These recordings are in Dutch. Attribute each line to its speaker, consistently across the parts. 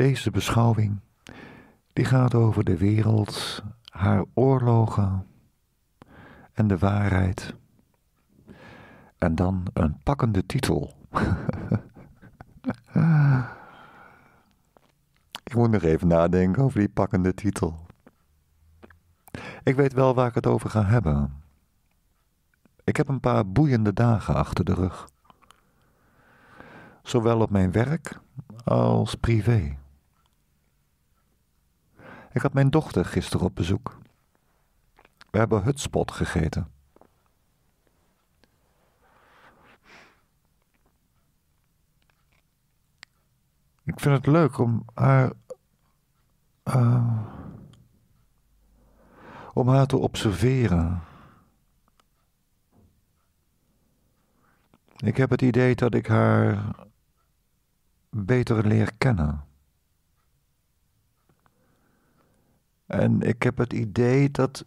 Speaker 1: Deze beschouwing die gaat over de wereld, haar oorlogen en de waarheid. En dan een pakkende titel. ik moet nog even nadenken over die pakkende titel. Ik weet wel waar ik het over ga hebben. Ik heb een paar boeiende dagen achter de rug. Zowel op mijn werk als privé. Ik had mijn dochter gisteren op bezoek. We hebben hutspot gegeten. Ik vind het leuk om haar. Eh, om haar te observeren. Ik heb het idee dat ik haar beter leer kennen. En ik heb het idee dat,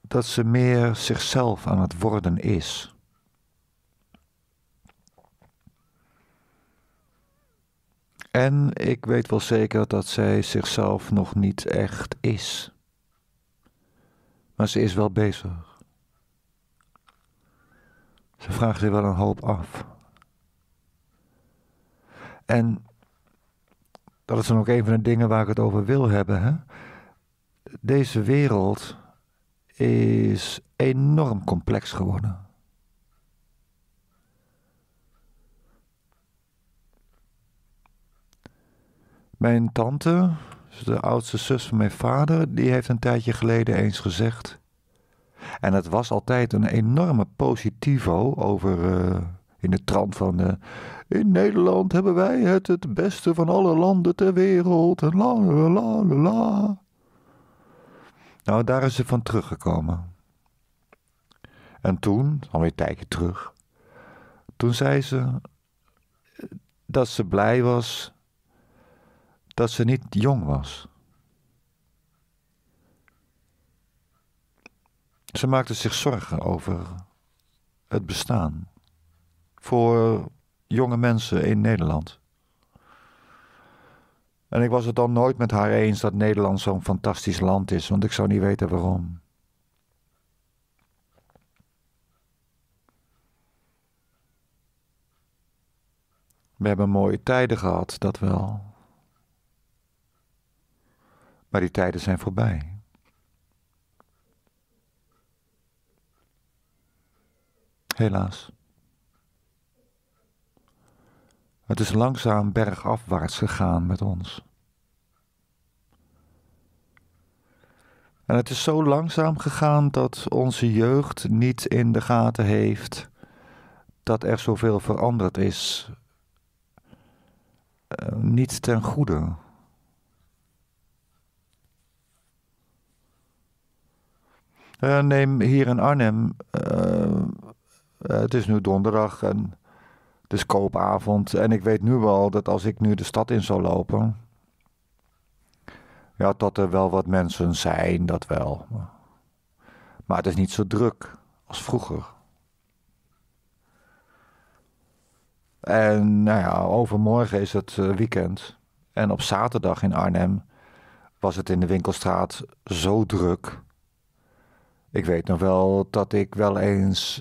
Speaker 1: dat ze meer zichzelf aan het worden is. En ik weet wel zeker dat zij zichzelf nog niet echt is. Maar ze is wel bezig. Ze vraagt zich wel een hoop af. En dat is dan ook een van de dingen waar ik het over wil hebben. Hè? Deze wereld is enorm complex geworden. Mijn tante, dus de oudste zus van mijn vader, die heeft een tijdje geleden eens gezegd. En het was altijd een enorme positivo over eh, in de trant van de in Nederland hebben wij het het beste van alle landen ter wereld. En la la la la. Nou, daar is ze van teruggekomen. En toen, alweer een tijdje terug, toen zei ze dat ze blij was dat ze niet jong was. Ze maakte zich zorgen over het bestaan. Voor jonge mensen in Nederland. En ik was het dan nooit met haar eens dat Nederland zo'n fantastisch land is, want ik zou niet weten waarom. We hebben mooie tijden gehad, dat wel. Maar die tijden zijn voorbij. Helaas. Het is langzaam bergafwaarts gegaan met ons. En het is zo langzaam gegaan dat onze jeugd niet in de gaten heeft dat er zoveel veranderd is. Eh, niet ten goede. Eh, neem hier in Arnhem. Eh, het is nu donderdag en dus koopavond. En ik weet nu wel dat als ik nu de stad in zou lopen. Ja, dat er wel wat mensen zijn, dat wel. Maar het is niet zo druk als vroeger. En nou ja, overmorgen is het eh, weekend. En op zaterdag in Arnhem was het in de winkelstraat zo druk. Ik weet nog wel dat ik wel eens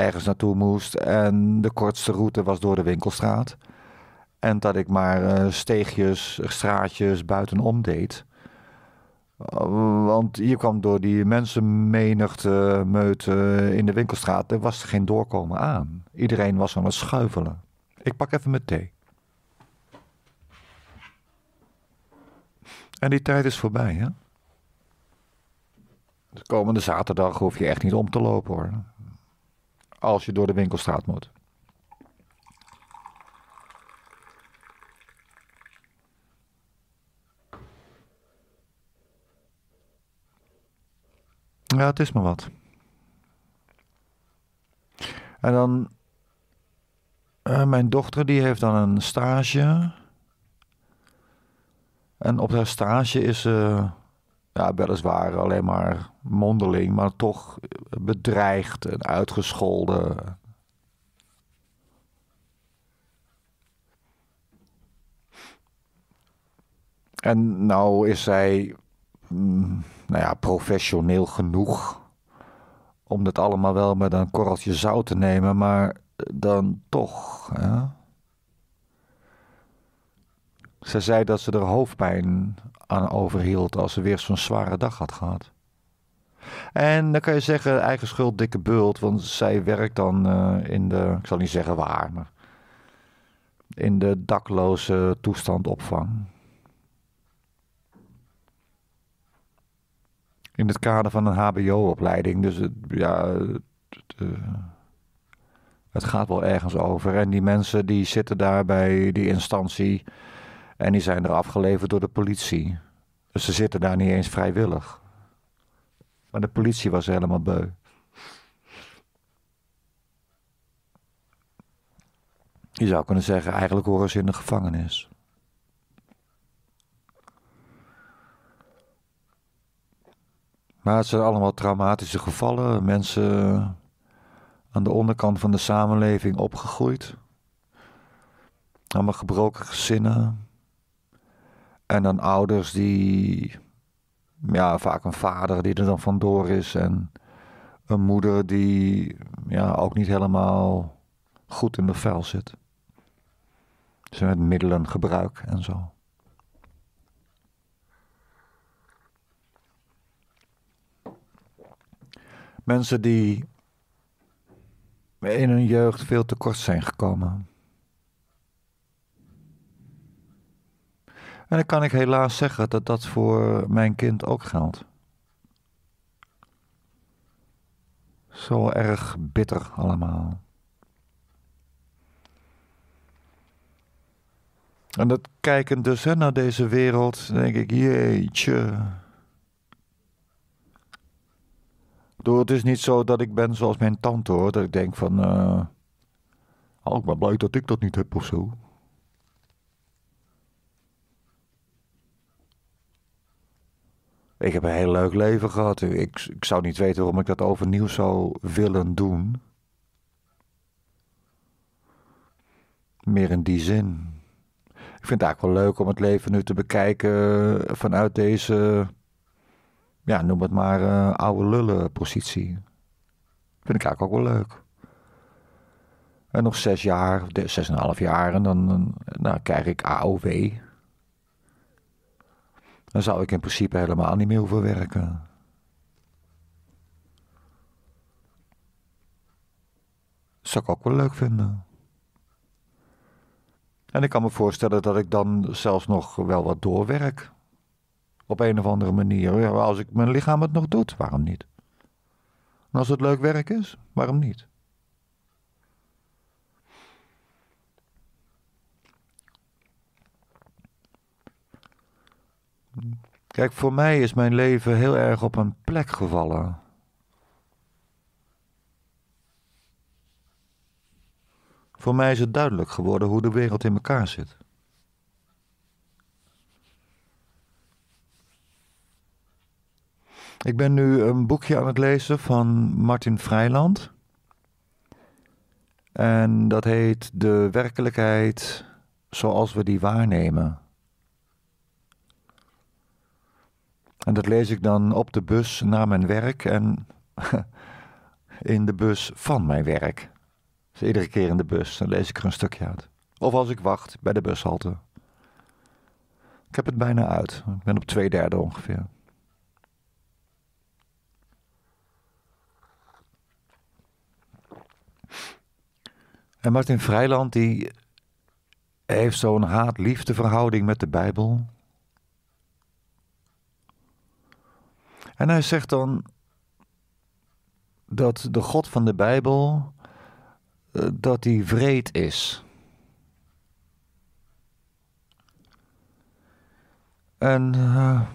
Speaker 1: ergens naartoe moest. En de kortste route was door de winkelstraat. En dat ik maar uh, steegjes, straatjes buitenom deed. Eh, want hier kwam door die mensenmenigte, meute in de winkelstraat, er was geen doorkomen aan. Iedereen was aan het schuivelen. Ik pak even mijn thee. En die tijd is voorbij, hè? De komende zaterdag hoef je echt niet om te lopen, hoor als je door de winkelstraat moet. Ja, het is maar wat. En dan. Eh, mijn dochter die heeft dan een stage. En op haar stage is ze eh, ja, weliswaar alleen maar mondeling, maar toch bedreigd en uitgescholden. En nou is zij mm, nou ja, professioneel genoeg om dat allemaal wel met een korreltje zout te nemen, maar dan toch. Ja. Ze zei dat ze er hoofdpijn aan overhield als ze weer zo'n zware dag had gehad. En dan kan je zeggen, eigen schuld, dikke bult, want zij werkt dan eh, in de, ik zal niet zeggen waar, maar in de dakloze toestand opvang. In het kader van een HBO-opleiding, dus het, ja, het, eh, het gaat wel ergens over. En die mensen die zitten daar bij die instantie en die zijn er afgeleverd door de politie. Dus ze zitten daar niet eens vrijwillig. Maar de politie was helemaal beu. Je zou kunnen zeggen, eigenlijk horen ze in de gevangenis. Maar het zijn allemaal traumatische gevallen. Mensen aan de onderkant van de samenleving opgegroeid. Allemaal gebroken gezinnen. En dan ouders die, ja, vaak een vader die er dan vandoor is. En een moeder die ja, ook niet helemaal goed in de vel zit. ze met middelen, gebruik en zo. Mensen die in hun jeugd veel tekort zijn gekomen. En dan kan ik helaas zeggen dat dat voor mijn kind ook geldt. Zo erg bitter allemaal. En dat kijken dus hè, naar deze wereld, denk ik, jeetje. Door het is niet zo dat ik ben zoals mijn tante hoor, dat ik denk van, uh, oh, ik ben blij dat ik dat niet heb of zo. Ik heb een heel leuk leven gehad. Ik, ik zou niet weten waarom ik dat overnieuw zou willen doen. Meer in die zin. Ik vind het eigenlijk wel leuk om het leven nu te bekijken eh, vanuit deze, ja, noem het maar, uh, oude lullen positie. Vind ik eigenlijk ook wel leuk. En nog zes jaar, zes en een half jaar, en dan, dan nou, krijg ik AOW. Dan zou ik in principe helemaal niet meer hoeven werken. Zou ik ook wel leuk vinden. En ik kan me voorstellen dat ik dan zelfs nog wel wat doorwerk. Op een of andere manier. Als ik mijn lichaam het nog doet, waarom niet? En als het leuk werk is, waarom niet? Kijk, voor mij is mijn leven heel erg op een plek gevallen. Voor mij is het duidelijk geworden hoe de wereld in elkaar zit. Ik ben nu een boekje aan het lezen van Martin Vrijland. En dat heet De werkelijkheid zoals we die waarnemen. En dat lees ik dan op de bus naar mijn werk en in de bus van mijn werk. Dus iedere keer in de bus, dan lees ik er een stukje uit. Of als ik wacht bij de bushalte. Ik heb het bijna uit. Ik ben op twee derde ongeveer. En Martin Vrijland die heeft zo'n haat-liefde verhouding met de Bijbel. En hij zegt dan dat de God van de Bijbel, eh, dat hij vreed is. En eh,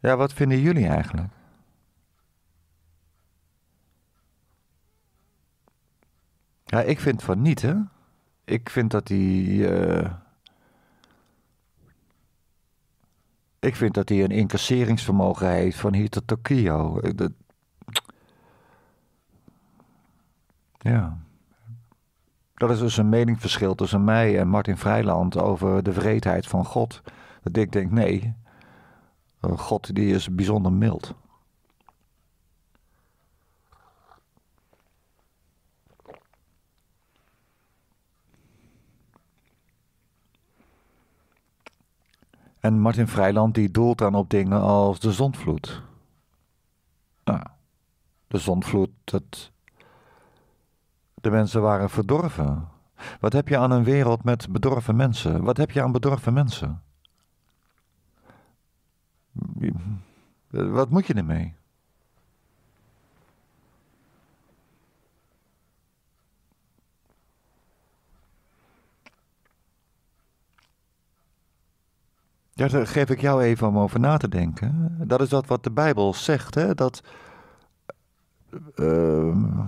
Speaker 1: ja, wat vinden jullie eigenlijk? Ja, ik vind van niet, hè? Ik vind dat hij eh, Ik vind dat hij een incasseringsvermogen heeft van hier tot Tokio. Dat... Ja. Dat is dus een meningsverschil tussen mij en Martin Vrijland over de vreedheid van God. Dat ik denk, nee, God die is bijzonder mild. En Martin Vrijland die doelt dan op dingen als de zondvloed. Nou, de zondvloed, dat... De mensen waren verdorven. Wat heb je aan een wereld met bedorven mensen? Wat heb je aan bedorven mensen? Hm, wat moet je ermee? Ja, daar geef ik jou even om over na te denken. Dat is dat wat de Bijbel zegt, hè? dat. Ehm,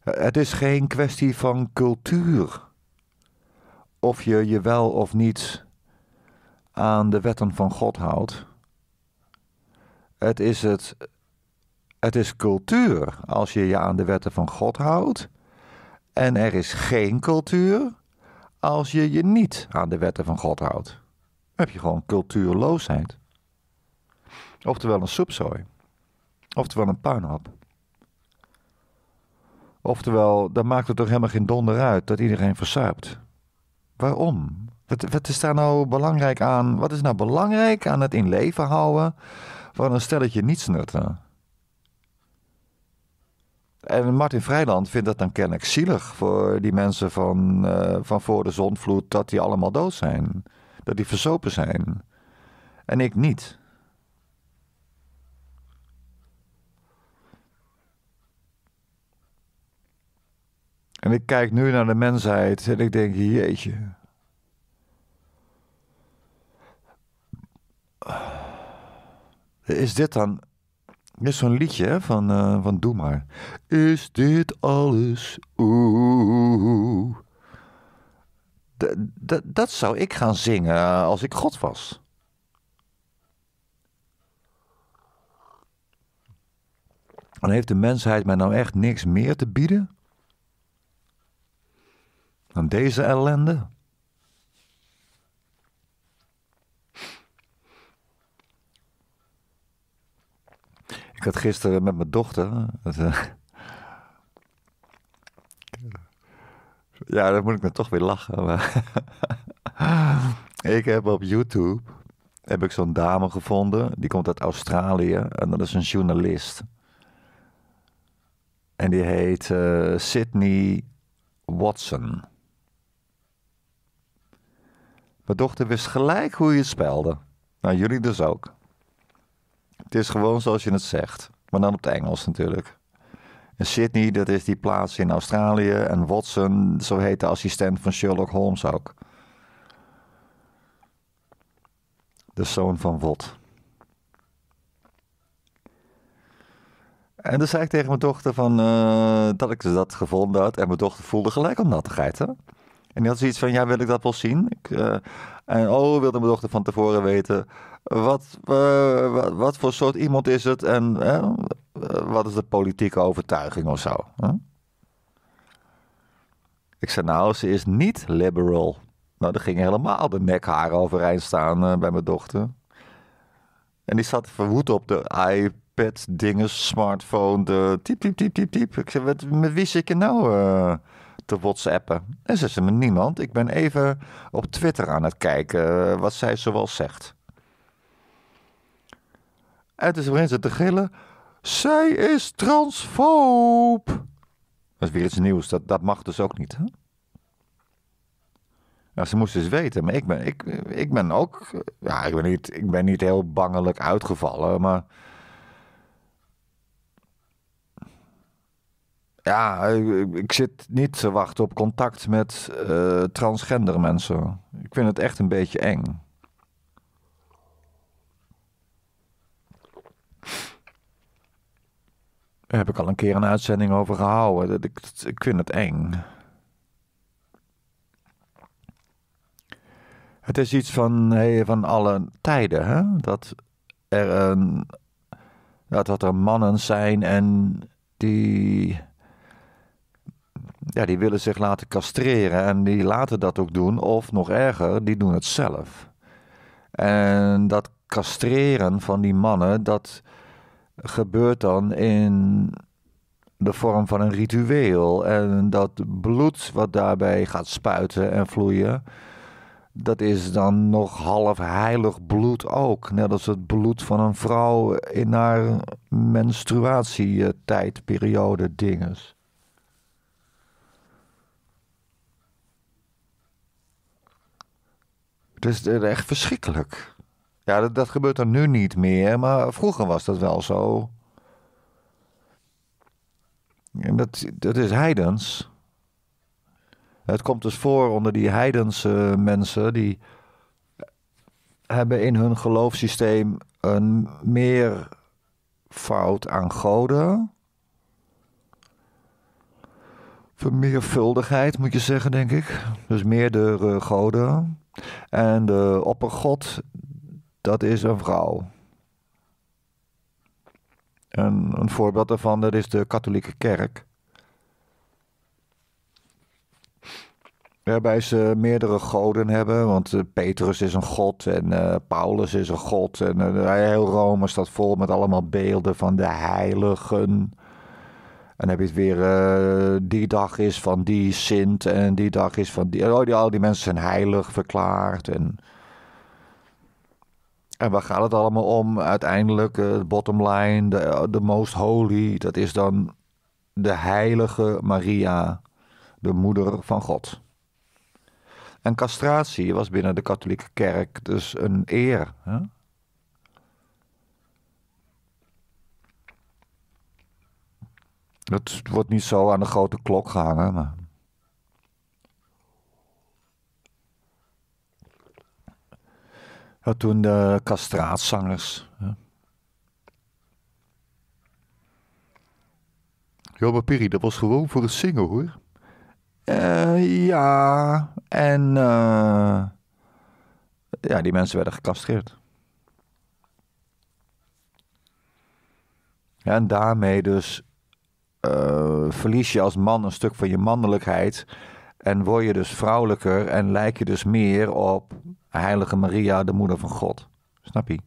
Speaker 1: het is geen kwestie van cultuur. Of je je wel of niet aan de wetten van God houdt. Het is, het, het is cultuur als je je aan de wetten van God houdt. En er is geen cultuur als je je niet aan de wetten van God houdt. heb je gewoon cultuurloosheid. Oftewel een soepzooi. Oftewel een puinhoop. Oftewel, dan maakt het toch helemaal geen donder uit dat iedereen verzuipt. Waarom? Wat, wat, is daar nou belangrijk aan? Wat is nou belangrijk aan het in leven houden van een stelletje niets en Martin Vrijland vindt dat dan kennelijk zielig voor die mensen van, eh, van voor de zonvloed, dat die allemaal dood zijn. Dat die versopen zijn. En ik niet. En ik kijk nu naar de mensheid en ik denk, jeetje. Is dit dan is dus zo'n liedje van, eh, van Doe maar. Is dit alles? Oeh. Dat zou ik gaan zingen eh, als ik God was. En heeft de mensheid mij nou echt niks meer te bieden? Dan deze ellende? Ik had gisteren met mijn dochter. Eh, ja, dan moet ik me toch weer lachen. ik heb op YouTube heb ik zo'n dame gevonden. Die komt uit Australië en dat is een journalist. En die heet eh, Sydney Watson. Mijn dochter wist gelijk hoe je het spelde. Nou, jullie dus ook. Het is gewoon zoals je het zegt. Maar dan op het Engels natuurlijk. En Sydney, dat is die plaats in Australië. En Watson, zo heet de assistent van Sherlock Holmes ook. De zoon van Wot. En dan zei ik tegen mijn dochter van, eh, dat ik dat gevonden had. En mijn dochter voelde gelijk om nattigheid. Hè? En die had zoiets van, ja, wil ik dat wel zien? Ik, uh, en oh, wilde mijn dochter van tevoren weten eh, wat, wat, voor soort iemand is het en eh, wat is de politieke overtuiging of zo? Ik zei, nou, ze is niet liberal. Nou, daar ging helemaal de nekharen overeind staan eh, bij mijn dochter. En die zat verwoed op de iPad, dingen, smartphone, de typ, typ, typ, typ, Ik zei, met, wie zit je nou te whatsappen? En ze zei, niemand. Ik ben even op Twitter aan het kijken wat zij zoal zegt. Het is beginnen ze te gillen. Zij is transfoop. Dat is weer iets nieuws. Dat, dat mag dus ook niet. Hè? ze moest dus weten. Maar ik ben, ik, ik ben ook. Ja, ik ben, niet, ik ben niet heel bangelijk uitgevallen. Maar. Ja, ik, zit niet te wachten op contact met eh, transgender mensen. Ik vind het echt een beetje eng. Daar heb ik al een keer een uitzending over gehouden. ik, ik vind het eng. Het is iets van, van alle tijden, hè? Dat er, een, dat, dat er mannen zijn en die, ja, die willen zich laten castreren en die laten dat ook doen. Of nog erger, die doen het zelf. En dat castreren van die mannen, dat, gebeurt dan in de vorm van een ritueel. En dat bloed wat daarbij gaat spuiten en vloeien, dat is dan nog half heilig bloed ook. Net als het bloed van een vrouw in haar menstruatietijdperiode dinges. Het is echt verschrikkelijk. Ja, dat, gebeurt er nu niet meer, maar vroeger was dat wel zo. En dat, dat is heidens. Het komt dus voor onder die heidense mensen die hebben in hun geloofssysteem een meervoud aan goden. Vermeervuldigheid moet je zeggen, denk ik. Dus meerdere goden. En de oppergod dat is een vrouw. En een voorbeeld daarvan dat is de katholieke kerk. Waarbij ze meerdere goden hebben, want eh, Petrus is een god en eh, Paulus is een god. En eh, heel Rome staat vol met allemaal beelden van de heiligen. En dan heb je het weer, die dag is van die sint en die dag is van die. Oh, die al die mensen zijn heilig verklaard. En en waar gaat het allemaal om? Uiteindelijk, eh, de bottom line, eh, de, most holy, dat is dan de heilige Maria, de moeder van God. En castratie was binnen de katholieke kerk dus een eer. Hè? Dat wordt niet zo aan de grote klok gehangen, maar had toen de kastraatzangers. Ja, maar dat was gewoon voor het zingen hoor. Eh, ja, en eh, ja, die mensen werden gecastreerd. en daarmee dus eh, verlies je als man een stuk van je mannelijkheid en word je dus vrouwelijker en lijk je dus meer op Heilige Maria, de moeder van God. Snap je?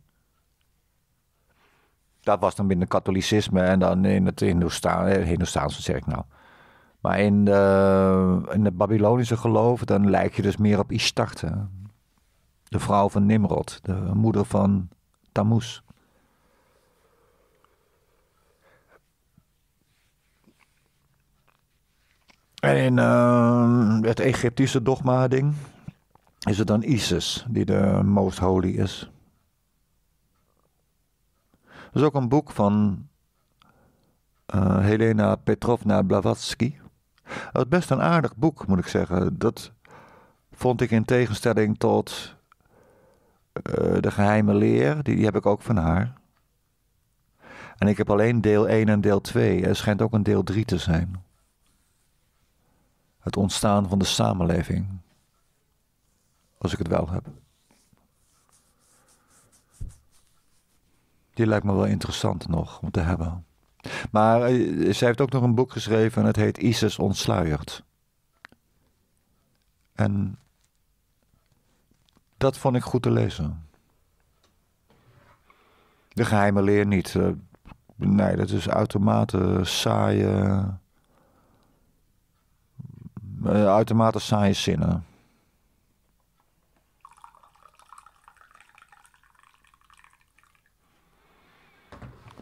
Speaker 1: Dat was dan binnen het katholicisme en dan in het Hindoestaan, eh, Hindoestaanse zeg ik nou. Maar in, de, in het Babylonische geloof, dan lijkt je dus meer op Ishtarte. De vrouw van Nimrod, de moeder van Tammuz. En in ehm, het Egyptische dogma-ding, is het dan Isis die de Most Holy is. Er is ook een boek van eh, Helena Petrovna Blavatsky. Dat is best een aardig boek, moet ik zeggen. Dat vond ik in tegenstelling tot eh, De Geheime Leer, die, die, heb ik ook van haar. En ik heb alleen deel 1 en deel 2. Er schijnt ook een deel 3 te zijn. Het ontstaan van de samenleving als ik het wel heb. Die lijkt me wel interessant nog om te hebben. Maar uh, zij heeft ook nog een boek geschreven en het heet ISIS ontsluiert. En dat vond ik goed te lezen. De geheime leer niet. Eh, nee, dat is uitermate saaie. Uh, uitermate saaie zinnen.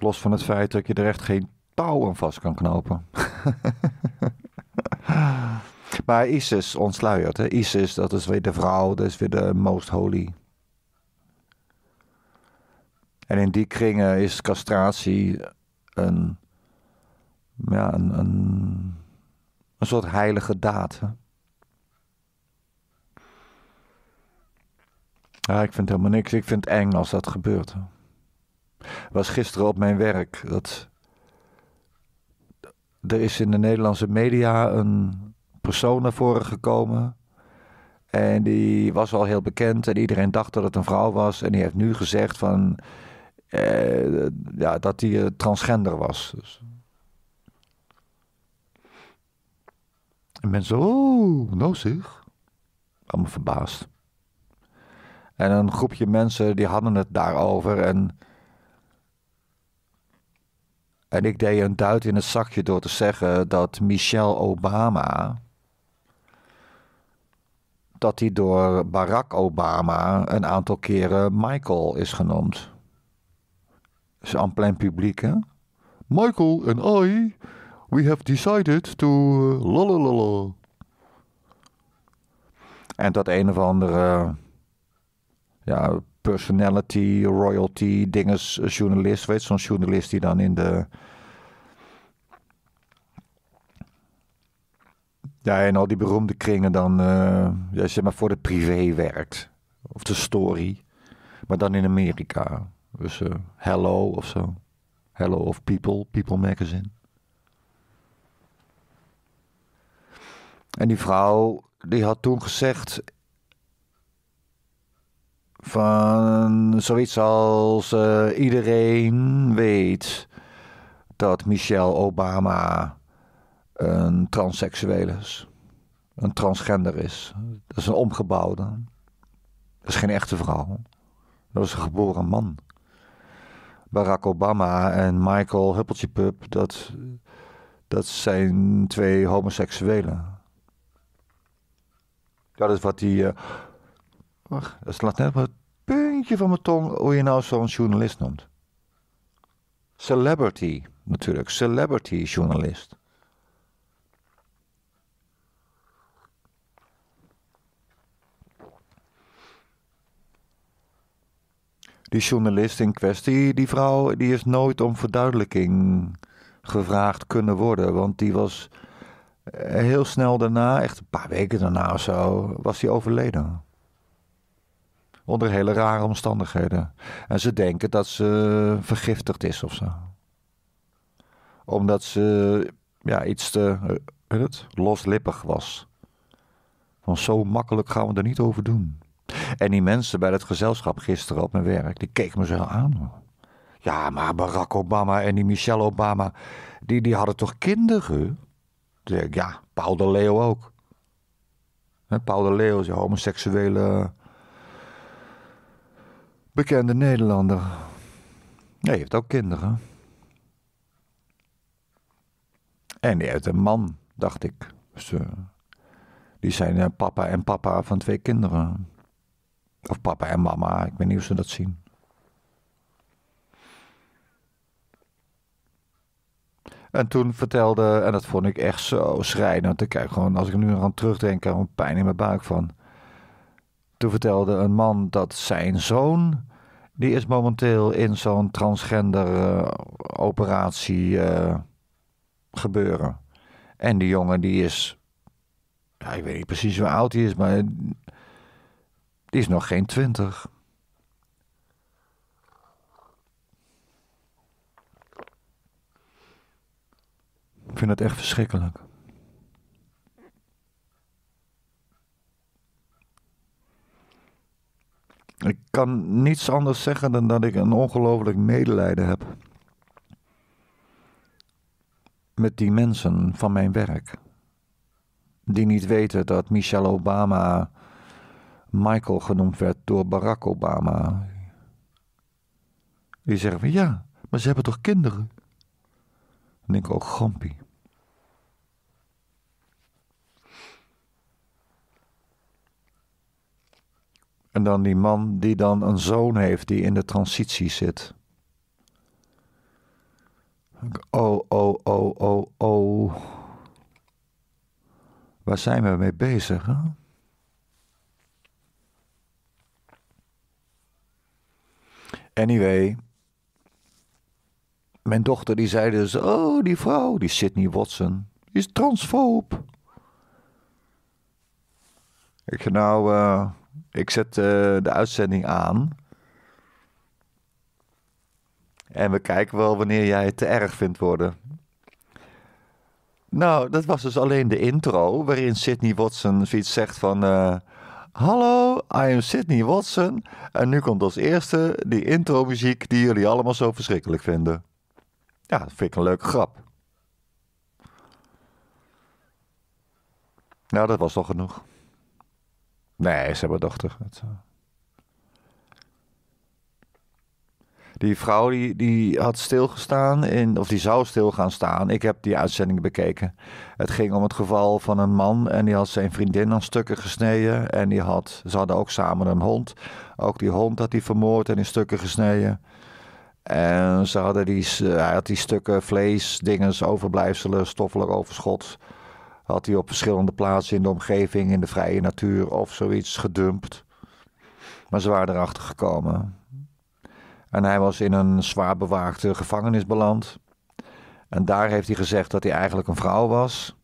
Speaker 1: los van het feit dat je er echt geen touw aan vast kan knopen. maar Isis ontsluiert. Hè? Isis, dat is weer de vrouw, dat is weer de most holy. En in die kringen is castratie een, ja, een, een, soort heilige daad. Ja, ik vind helemaal niks. Ik vind het eng als dat gebeurt was gisteren op mijn werk. Dat, er is in de Nederlandse media een persoon naar voren gekomen. En die was al heel bekend en iedereen dacht dat het een vrouw was. En die heeft nu gezegd van, eh, ja, dat hij eh, transgender was. Dus... En mensen, oh, nou zeg. Allemaal verbaasd. En een groepje mensen die hadden het daarover en... En ik deed een duit in het zakje door te zeggen dat Michelle Obama. dat hij door Barack Obama een aantal keren Michael is genoemd. Dus aan plein publiek, hè? Michael en I, we have decided to. Eh, lalalala. En dat een of andere. ja, personality, royalty, dinges, journalist. Weet zo'n journalist die dan in de. Ja, en al die beroemde kringen dan, uh, ja, zeg maar, voor de privé werkt. Of de story. Maar dan in Amerika. Dus eh, Hello of zo. Hello of People, People Magazine. En die vrouw, die had toen gezegd: van zoiets als eh, iedereen weet dat Michelle Obama een transseksueel is, een transgender is. Dat is een omgebouwde. Dat is geen echte vrouw. Dat is een geboren man. Barack Obama en Michael Huppeltjepup, dat, dat zijn twee homoseksuelen. Dat is wat die eh, grappig. Dat slaat net op het puntje van mijn tong hoe je nou zo'n journalist noemt. Celebrity, natuurlijk. Celebrity journalist. Die journalist in kwestie, die vrouw, die is nooit om verduidelijking gevraagd kunnen worden. Want die was eh, heel snel daarna, echt een paar weken daarna of zo, was die overleden onder hele rare omstandigheden. En ze denken dat ze vergiftigd is of zo. Omdat ze ja, iets te weet het, loslippig was. Van zo makkelijk gaan we er niet over doen. En die mensen bij het gezelschap gisteren op mijn werk, die keken me zo aan. Ja, maar Barack Obama en die Michelle Obama, die, die hadden toch kinderen? Ja, Paul de Leeuw ook. Paul de Leeuw is homoseksuele bekende Nederlander. Hij heeft ook kinderen. En die heeft een man, dacht ik. Dus, eh, die zijn eh, papa en papa van twee kinderen. Of papa en mama, ik weet niet of ze dat zien. En toen vertelde, en dat vond ik echt zo schrijnend. Ik kijk gewoon, als ik nu aan terugdenk, een pijn in mijn buik van. Toen vertelde een man dat zijn zoon, die is momenteel in zo'n transgender eh, operatie eh, gebeuren. En die jongen die is, ja, ik weet niet precies hoe oud hij is, maar die is nog geen twintig. Ik vind het echt verschrikkelijk. Ik kan niets anders zeggen dan dat ik een ongelooflijk medelijden heb met die mensen van mijn werk. Die niet weten dat Michelle Obama Michael genoemd werd door Barack Obama. Die zeggen van ja, maar ze hebben toch kinderen? En ik ook, oh, Gompie. en dan die man die dan een zoon heeft die in de transitie zit. Oh, oh, oh, oh, oh. Waar zijn we mee bezig? Hè? Anyway, mijn dochter die zei dus: Oh, die vrouw, die Sydney Watson, die is transfoob. Ik nou, eh, ik zet eh, de uitzending aan. En we kijken wel wanneer jij het te erg vindt worden. Nou, dat was dus alleen de intro, waarin Sydney Watson zoiets zegt van... Eh, Hallo, I am Sydney Watson. En nu komt als eerste die intro-muziek die jullie allemaal zo verschrikkelijk vinden. Ja, dat vind ik een leuke grap. Nou, dat was toch genoeg. Nee, ze hebben dochter. Eh. Die vrouw die, die had stilgestaan, in, of die zou stil gaan staan. Ik heb die uitzending bekeken. Het ging om het geval van een man en die had zijn vriendin aan stukken gesneden. En die had, ze hadden ook samen een hond. Ook die hond had hij vermoord en in stukken gesneden. En ze hadden die, hij had die stukken vlees, dingen, overblijfselen, stoffelijk overschot had hij op verschillende plaatsen in de omgeving, in de vrije natuur of zoiets, gedumpt. Maar ze waren erachter gekomen. En hij was in een zwaar bewaakte gevangenis beland. En daar heeft hij gezegd dat hij eigenlijk een vrouw was.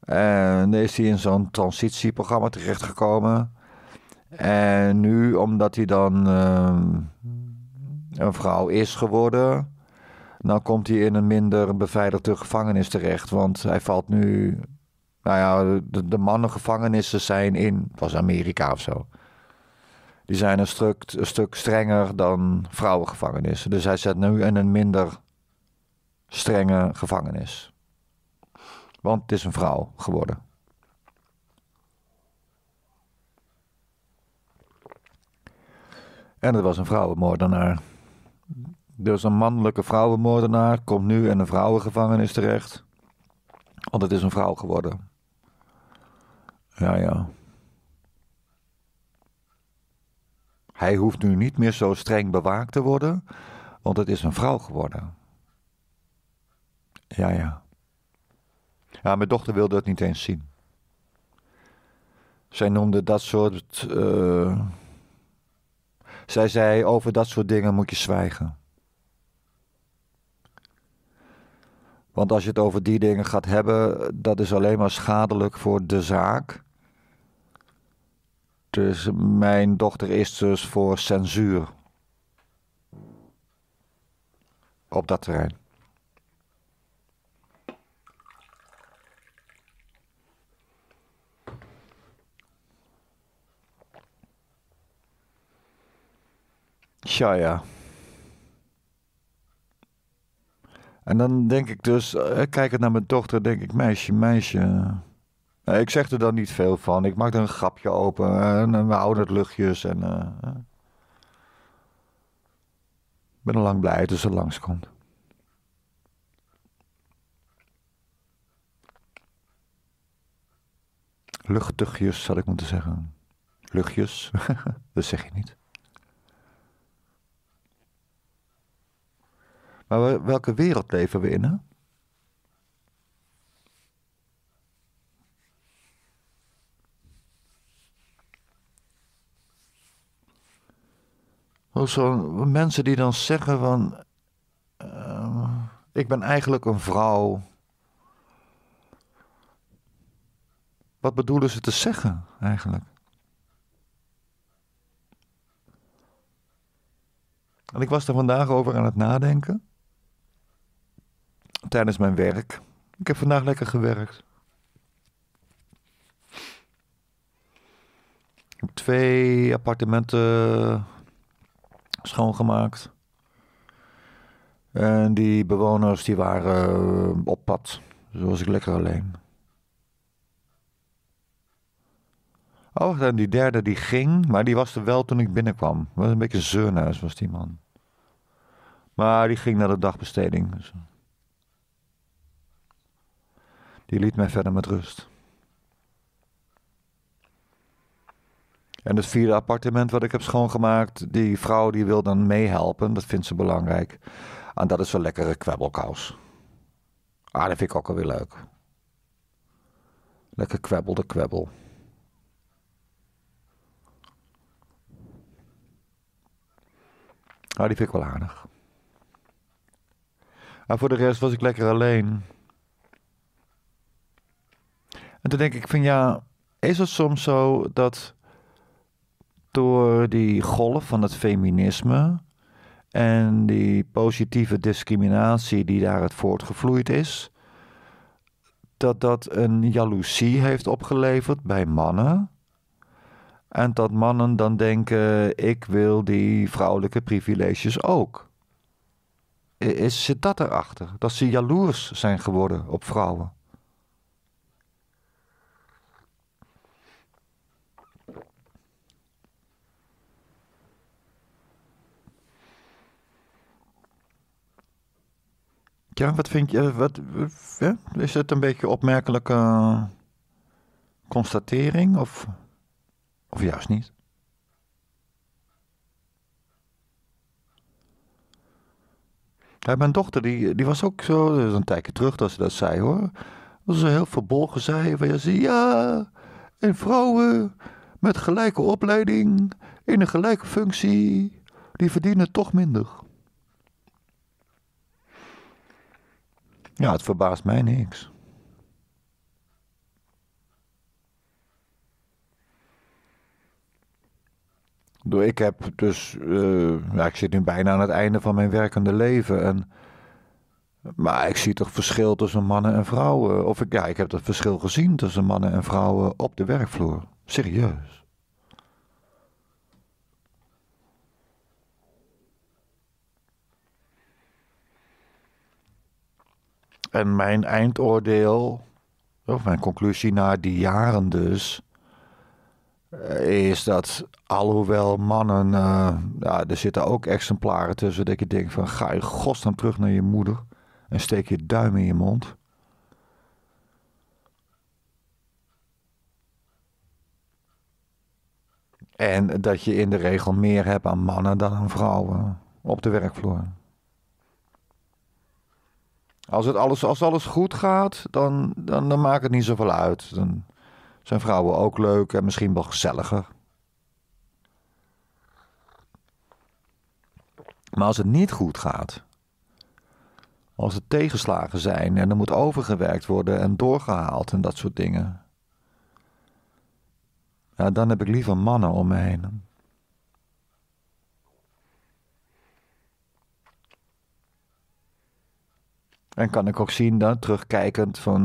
Speaker 1: En is hij in zo'n transitieprogramma terechtgekomen. En nu, omdat hij dan ehm, een vrouw is geworden, dan komt hij in een minder beveiligde gevangenis terecht. Want hij valt nu nou ja, de, mannengevangenissen zijn in, was Amerika of zo. Die zijn een stuk, strenger dan vrouwengevangenissen. Dus hij zit nu in een minder strenge gevangenis. Want het is een vrouw geworden. En het was een vrouwenmoordenaar. Dus een mannelijke vrouwenmoordenaar komt nu in een vrouwengevangenis terecht. Want het is een vrouw geworden. Ja, ja. Hij hoeft nu niet meer zo streng bewaakt te worden, want het is een vrouw geworden. Ja, ja. Ja, mijn dochter wilde het niet eens zien. Zij noemde dat soort. Uh... Zij zei: over dat soort dingen moet je zwijgen. Want als je het over die dingen gaat hebben, dat is alleen maar schadelijk voor de zaak. Dus mijn dochter is dus voor censuur. Op dat terrein. Tja, En dan denk ik dus, eh, kijkend naar mijn dochter, denk ik, meisje, meisje. Nou, ik zeg er dan niet veel van. Ik maak er een grapje open eh, en eh, we houden het luchtjes. En, eh, ik ben al lang blij dat ze langskomt. Luchtigjes had ik moeten zeggen. Luchtjes, dat zeg je niet. Maar welke wereld leven we in? Hè? Of oh, zo, mensen die dan zeggen van... Eh, ik ben eigenlijk een vrouw. Wat bedoelen ze te zeggen eigenlijk? En ik was er vandaag over aan het nadenken. Tijdens mijn werk. Ik heb vandaag lekker gewerkt. twee appartementen schoongemaakt. En die bewoners die waren eh, op pad. Dus was ik lekker alleen. Oh, en die derde die ging, maar die was er wel toen ik binnenkwam. Was een beetje zeurneus was die man. Maar die ging naar de dagbesteding. Dus. Die liet mij verder met rust. En het vierde appartement wat ik heb schoongemaakt, die vrouw die wil dan meehelpen. Dat vindt ze belangrijk. En dat is een lekkere kwebbelkous. Ah, dat vind ik ook alweer leuk. Lekker kwebbel de kwebbel. Nou, die vind ik wel aardig. Maar voor de rest was ik lekker alleen. En toen denk ik van ja, is het soms zo dat door die golf van het feminisme en die positieve discriminatie die daaruit voortgevloeid is, dat dat een jaloezie heeft opgeleverd bij mannen. En dat mannen dan denken: ik wil die vrouwelijke privileges ook. Is, zit dat erachter? Dat ze jaloers zijn geworden op vrouwen? Ja, wat vind je, wat, ja, is het een beetje opmerkelijke constatering of, of juist niet? mijn dochter, die, die was ook zo, dat is een tijdje terug dat ze dat zei hoor. Dat ze heel verbolgen zei, van ja, ze, ja, en vrouwen met gelijke opleiding, in een gelijke functie, die verdienen toch minder. Ja, het verbaast mij niks. Ik heb dus, eh, ja, ik zit nu bijna aan het einde van mijn werkende leven. En, maar ik zie toch verschil tussen mannen en vrouwen. Of ik, ja, ik heb dat verschil gezien tussen mannen en vrouwen op de werkvloer. Serieus. En mijn eindoordeel, of mijn conclusie na die jaren dus, eh, is dat alhoewel mannen, uh, er zitten ook exemplaren tussen dat je denkt van ga je godsnaam terug naar je moeder en steek je duim in je mond. En dat je in de regel meer hebt aan mannen dan aan vrouwen op de werkvloer. Als, het alles, als alles goed gaat, dan, dan, dan maakt het niet zoveel uit. Dan zijn vrouwen ook leuk en misschien wel gezelliger. Maar als het niet goed gaat, als er tegenslagen zijn en er moet overgewerkt worden en doorgehaald en dat soort dingen, ja, dan heb ik liever mannen om me heen. En kan ik ook zien dan, terugkijkend, van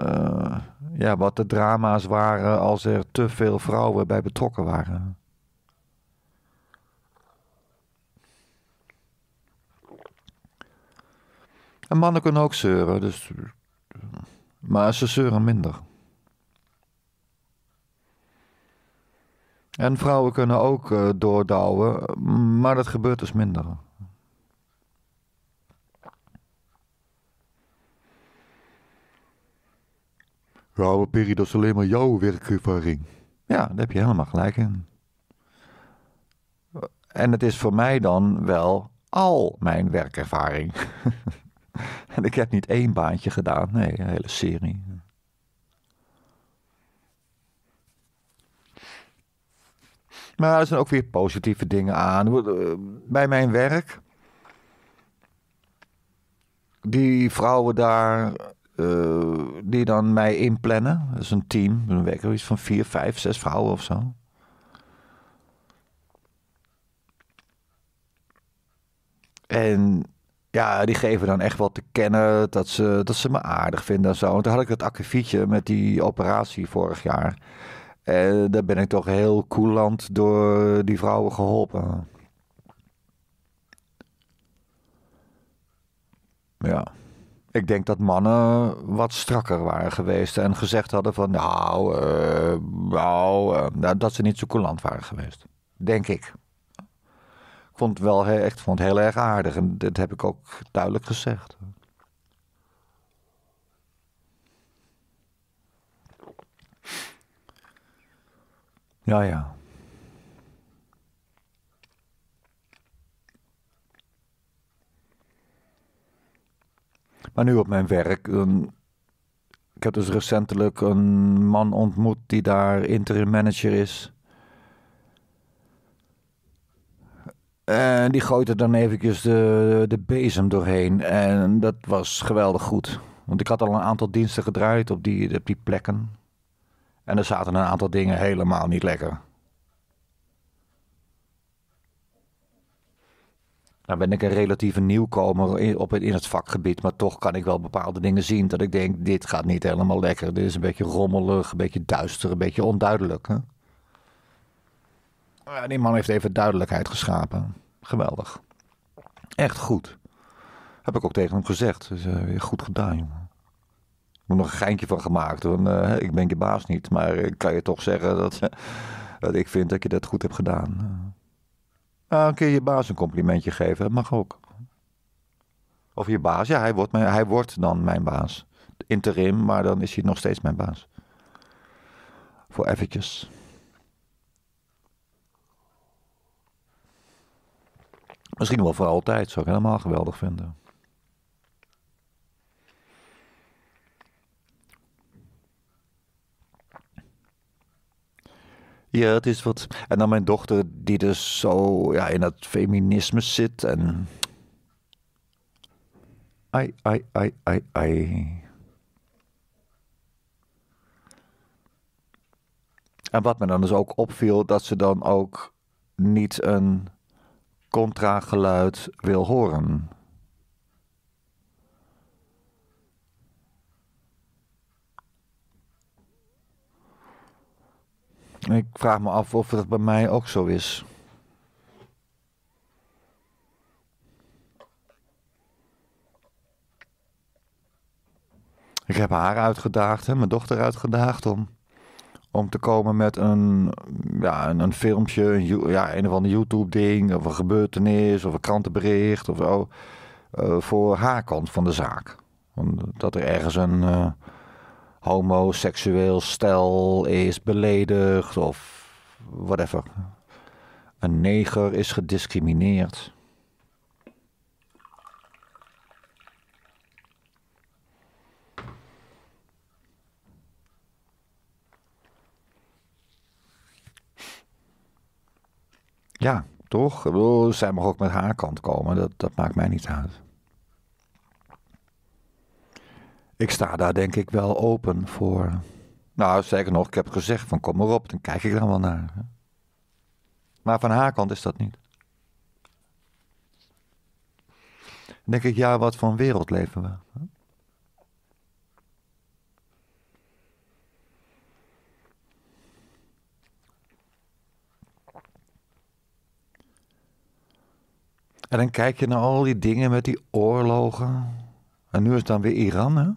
Speaker 1: eh, ja, wat de drama's waren als er te veel vrouwen bij betrokken waren. En mannen kunnen ook zeuren, dus, maar ze zeuren minder. En vrouwen kunnen ook uh, doordouwen, maar dat gebeurt dus minder. Ja, Perry, dat is alleen maar jouw werkervaring. Ja, daar heb je helemaal gelijk in. En het is voor mij dan wel al mijn werkervaring. en ik heb niet één baantje gedaan, nee, een hele serie. Maar er zijn ook weer positieve dingen aan. Eh, bij mijn werk, die vrouwen daar eh, die dan mij inplannen. Dat is een team. Dan werken iets van vier, vijf, zes vrouwen of zo. En ja, die geven dan echt wel te kennen dat ze, dat ze me aardig vinden en zo. Want toen had ik dat akkefietje met die operatie vorig jaar. En daar ben ik toch heel coolant door die vrouwen geholpen. Ja. Ik denk dat mannen wat strakker waren geweest en gezegd hadden van nou, eh, nou, eh, nou dat ze niet zo coulant waren geweest. Denk ik. Ik vond het wel echt vond het heel erg aardig en dat heb ik ook duidelijk gezegd. Ja, ja. Maar nu op mijn werk. Ehm, ik heb dus recentelijk een man ontmoet die daar interim manager is. En die gooit er dan eventjes de, de bezem doorheen. En dat was geweldig goed. Want ik had al een aantal diensten gedraaid op die, op die plekken. En er zaten een aantal dingen helemaal niet lekker. Nou ben ik een relatieve nieuwkomer in, op, in het vakgebied, maar toch kan ik wel bepaalde dingen zien dat ik denk, dit gaat niet helemaal lekker. Dit is een beetje rommelig, een beetje duister, een beetje onduidelijk. Hè? Nou ja, die man heeft even duidelijkheid geschapen. Geweldig. Echt goed. Heb ik ook tegen hem gezegd. Dus goed gedaan, jongen. Ik heb nog een geintje van gemaakt. Want, eh, ik ben je baas niet, maar ik eh, kan je toch zeggen dat, dat ik vind dat je dat goed hebt gedaan. Nou, een keer je baas een complimentje geven, dat mag ook. Of je baas, ja, hij wordt, mijn, hij wordt dan mijn baas. Interim, maar dan is hij nog steeds mijn baas. Voor eventjes. Misschien wel voor altijd, zou ik helemaal geweldig vinden. Ja, het is wat. En dan mijn dochter, die dus zo ja, in het feminisme zit. En. Ai, ai, ai, ai, ai. En wat me dan dus ook opviel, dat ze dan ook niet een contra-geluid wil horen. Ik vraag me af of dat bij mij ook zo is. Ik heb haar uitgedaagd, hè, mijn dochter uitgedaagd om, om te komen met een, ja, een, een filmpje, een, ja, een of ander YouTube-ding, of een gebeurtenis, of een krantenbericht, of zo, eh, voor haar kant van de zaak. Dat er ergens een, eh, homoseksueel stel is beledigd of whatever. Een neger is gediscrimineerd. Ja, toch? Ik bedoel, zij mag ook met haar kant komen. Dat, dat maakt mij niet uit. ik sta daar denk ik wel open voor. Nou, zeker nog, ik heb gezegd van kom maar op, dan kijk ik er wel naar. Maar van haar kant is dat niet. Dan denk ik, ja, wat voor een wereld leven we. En dan kijk je naar al die dingen met die oorlogen. En nu is het dan weer Iran, hè?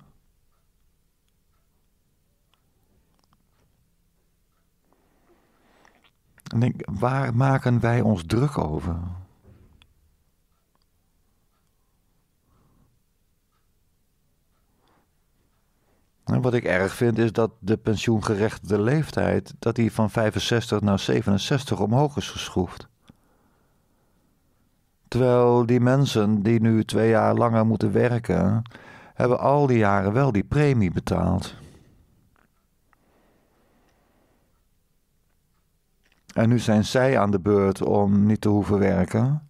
Speaker 1: En denk, waar maken wij ons druk over? En wat ik erg vind is dat de pensioengerechtigde leeftijd dat die van 65 naar 67 omhoog is geschroefd. Terwijl die mensen die nu twee jaar langer moeten werken, hebben al die jaren wel die premie betaald. En nu zijn zij aan de beurt om niet te hoeven werken.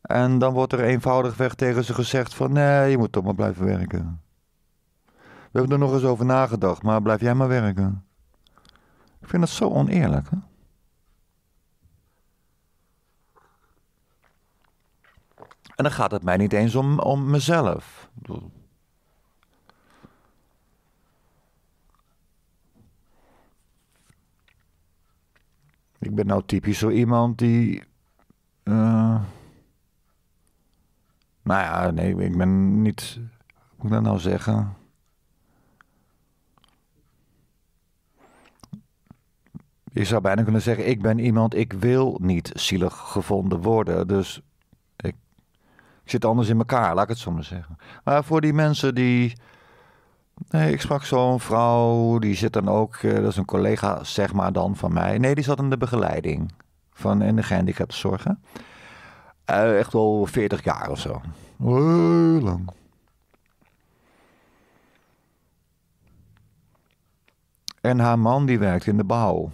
Speaker 1: En dan wordt er eenvoudigweg tegen ze gezegd van nee, je moet toch maar blijven werken. We hebben er nog eens over nagedacht, maar blijf jij maar werken. Ik vind dat zo oneerlijk. Hè? En dan gaat het mij niet eens om, om mezelf. Ik ben nou typisch zo iemand die. Eh, nou ja, nee, ik ben niet. Hoe moet ik dat nou zeggen? Je zou bijna kunnen zeggen: ik ben iemand, ik wil niet zielig gevonden worden. Dus ik, ik zit anders in elkaar, laat ik het zo maar zeggen. Maar voor die mensen die Nee, ik sprak zo'n vrouw, die zit dan ook, eh, dat is een collega zeg maar dan van mij. Nee, die zat in de begeleiding van in de gehandicaptenzorgen. Uh, echt al 40 jaar of zo. Heel lang. En haar man die werkt in de bouw.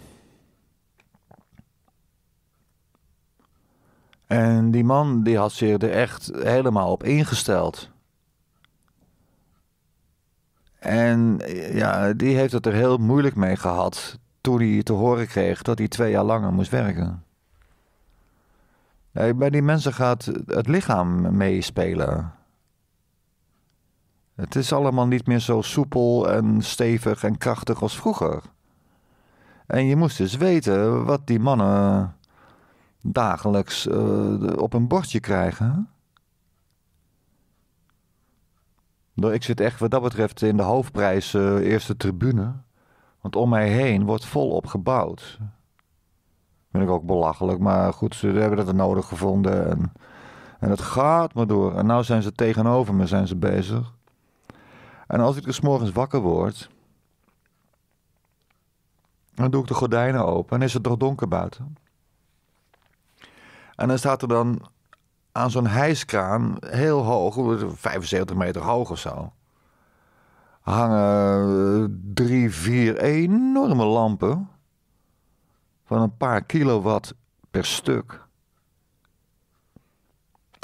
Speaker 1: En die man die had zich er echt helemaal op ingesteld. En ja, die heeft het er heel moeilijk mee gehad toen hij te horen kreeg dat hij twee jaar langer moest werken. Bij die mensen gaat het lichaam meespelen. Het is allemaal niet meer zo soepel en stevig en krachtig als vroeger. En je moest dus weten wat die mannen dagelijks eh, op een bordje krijgen. ik zit echt wat dat betreft in de hoofdprijs eh, eerste tribune. Want om mij heen wordt volop gebouwd. Vind ik ook belachelijk. Maar goed, ze hebben dat er nodig gevonden. En, en het gaat maar door. En nu zijn ze tegenover me zijn ze bezig. En als ik dus morgens wakker word... dan doe ik de gordijnen open en is het toch donker buiten. En dan staat er dan aan zo'n hijskraan, heel hoog, 75 meter hoog of zo, hangen eh, drie, vier enorme lampen van een paar kilowatt per stuk.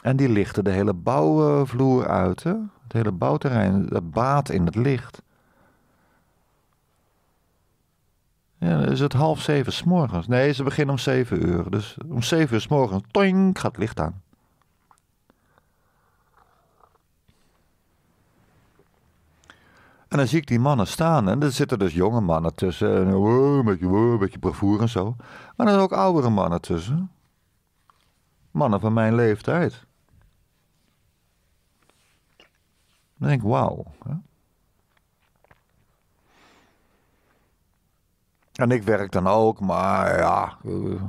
Speaker 1: En die lichten de hele bouwvloer uit. Hè? Het hele bouwterrein, dat baat in het licht. Ja, dan is het half zeven s morgens. Nee, ze beginnen om zeven uur. Dus om zeven uur s morgens, toing, gaat het licht aan. En dan zie ik die mannen staan. En er zitten dus jonge mannen tussen. Oh, een beetje, oh, een beetje bravoer en zo. Maar er zijn ook oudere mannen tussen. Mannen van mijn leeftijd. Dan denk ik, wauw. En ik werk dan ook, maar ja. Eh,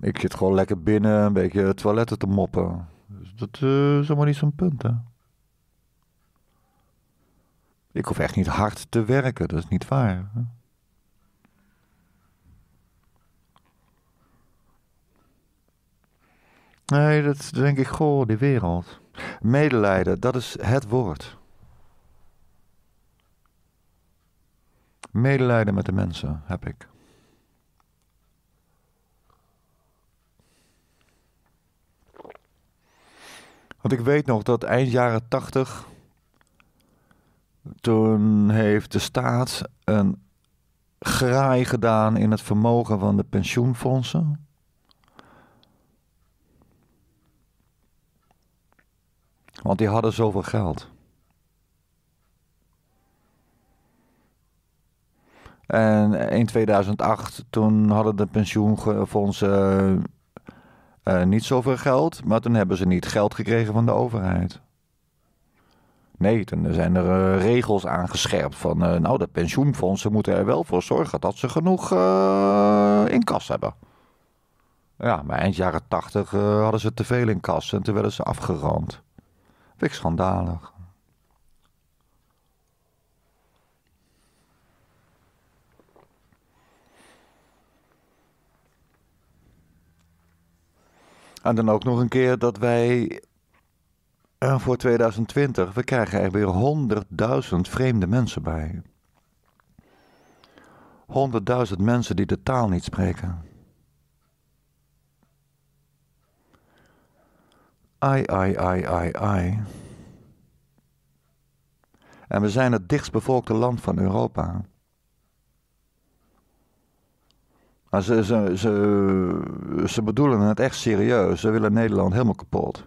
Speaker 1: ik zit gewoon lekker binnen, een beetje toiletten te moppen. Dus dat eh, is helemaal niet zo'n punt, hè. Ik hoef echt niet hard te werken, dat is niet waar. Nee, dat denk ik, goh, die wereld. Medelijden, dat is het woord. Medelijden met de mensen heb ik. Want ik weet nog dat eind jaren tachtig toen heeft de staat een graai gedaan in het vermogen van de pensioenfondsen. Want die hadden zoveel geld. En in 2008, toen hadden de pensioenfondsen eh, eh, niet zoveel geld, maar toen hebben ze niet geld gekregen van de overheid. Nee, dan zijn er eh, regels aangescherpt van, eh, nou, de pensioenfondsen moeten er wel voor zorgen dat ze genoeg eh, in kas hebben. Ja, maar eind jaren tachtig hadden ze te veel in kas en toen werden ze afgerand. Vind ik schandalig. En dan ook nog een keer dat wij en voor 2020, we krijgen er weer 100.000 vreemde mensen bij. 100.000 mensen die de taal niet spreken. Ai, ai, ai, ai, ai. En we zijn het dichtstbevolkte land van Europa. ze, ze, ze, ze bedoelen het echt serieus. Ze willen Nederland helemaal kapot.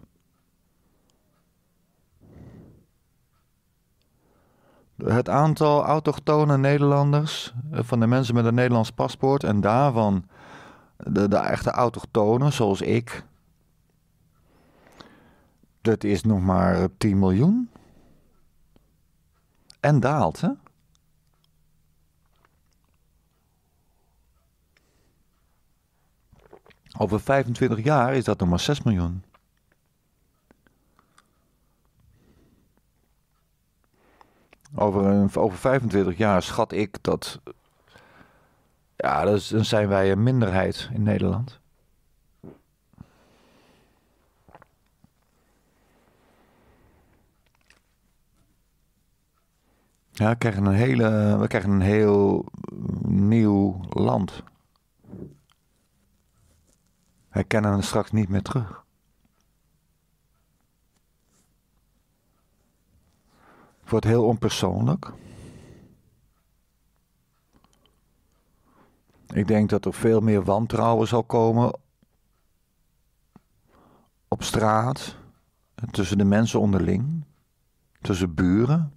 Speaker 1: het aantal autochtone Nederlanders, eh, van de mensen met een Nederlands paspoort en daarvan de, de echte autochtonen, zoals ik, dat is nog maar 10 miljoen. En daalt, hè? Over 25 jaar is dat nog maar 6 miljoen. Over, een, over 25 jaar schat ik dat. Ja, dan zijn wij een minderheid in Nederland. Ja, we krijgen een, hele, we krijgen een heel nieuw land. Wij kennen hem straks niet meer terug. wordt heel onpersoonlijk. Ik denk dat er veel meer wantrouwen zal komen op straat, tussen de mensen onderling, tussen buren.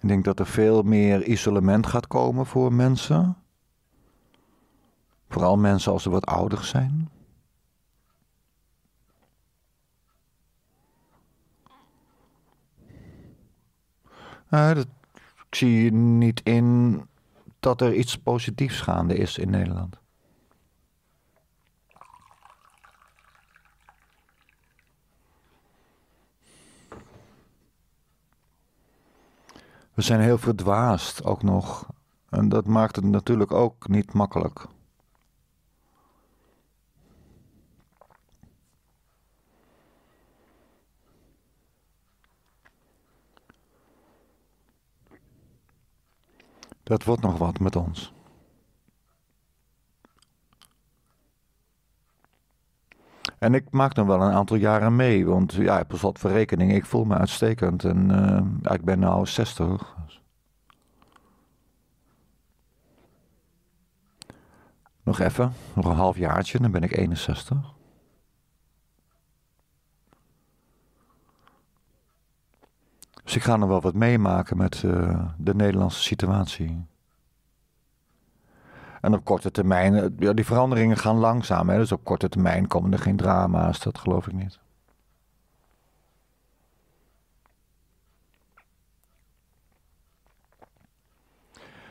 Speaker 1: Ik denk dat er veel meer isolement gaat komen voor mensen. Vooral mensen als ze wat ouder zijn. Eh, dat, ik zie niet in dat er iets positiefs gaande is in Nederland. We zijn heel verdwaasd ook nog. En dat maakt het natuurlijk ook niet makkelijk. dat wordt nog wat met ons. En ik maak dan wel een aantal jaren mee, want ja, pas slot voor rekening, ik voel me uitstekend en eh, ik ben nu 60. Nog even, nog een half jaartje, dan ben ik 61. ik ga nog wel wat meemaken met eh, de Nederlandse situatie. En op korte termijn, eh, ja, die veranderingen gaan langzaam. Hè? Dus op korte termijn komen er geen drama's, dat geloof ik niet.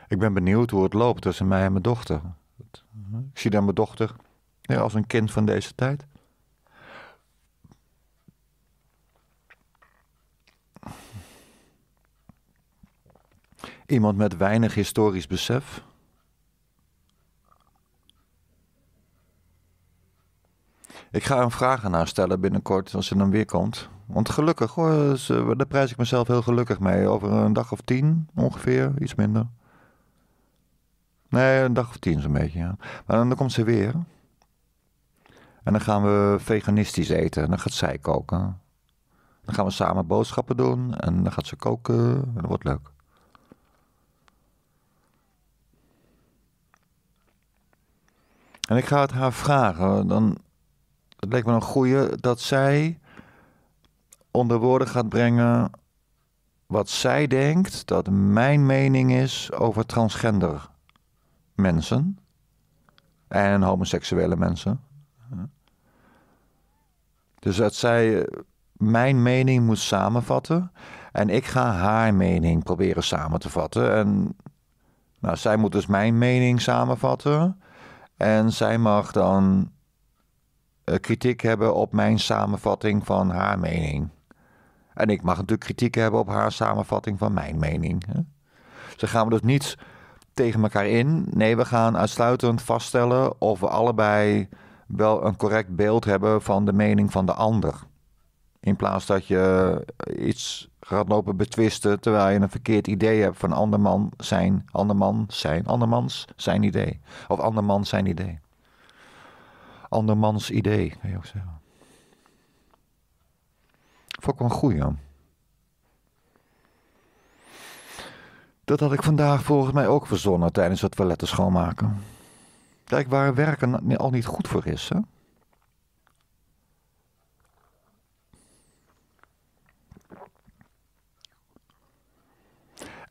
Speaker 1: Ik ben benieuwd hoe het loopt tussen mij en mijn dochter. Ik zie dan mijn dochter ja, als een kind van deze tijd. Iemand met weinig historisch besef? Ik ga een vraag aan haar stellen binnenkort als ze dan weer komt. Want gelukkig hoor, daar prijs ik mezelf heel gelukkig mee. Over een dag of tien ongeveer, iets minder. Nee, een dag of tien zo'n beetje. Ja. Maar dan, komt ze weer. En dan gaan we veganistisch eten. Dan gaat zij koken. Dan gaan we samen boodschappen doen. En dan gaat ze koken. En dat wordt leuk. En ik ga het haar vragen. Dan, het leek me een goede dat zij onder woorden gaat brengen wat zij denkt dat mijn mening is over transgender mensen en homoseksuele mensen. Dus dat zij eh, mijn mening moet samenvatten en ik ga haar mening proberen samen te vatten. En nou, zij moet dus mijn mening samenvatten en zij mag dan eh, kritiek hebben op mijn samenvatting van haar mening. En ik mag natuurlijk kritiek hebben op haar samenvatting van mijn mening. Hè? Ze gaan we dus niet tegen elkaar in. Nee, we gaan uitsluitend vaststellen of we allebei wel een correct beeld hebben van de mening van de ander. In plaats dat je eh, iets gaat lopen betwisten terwijl je een verkeerd idee hebt van anderman zijn, anderman zijn, andermans zijn idee. Of anderman zijn idee. Andermans idee, kan je ook zeggen. Vond ik wel een Dat had ik vandaag volgens mij ook verzonnen tijdens het toiletten schoonmaken. Kijk waar werken al niet goed voor is. Hè?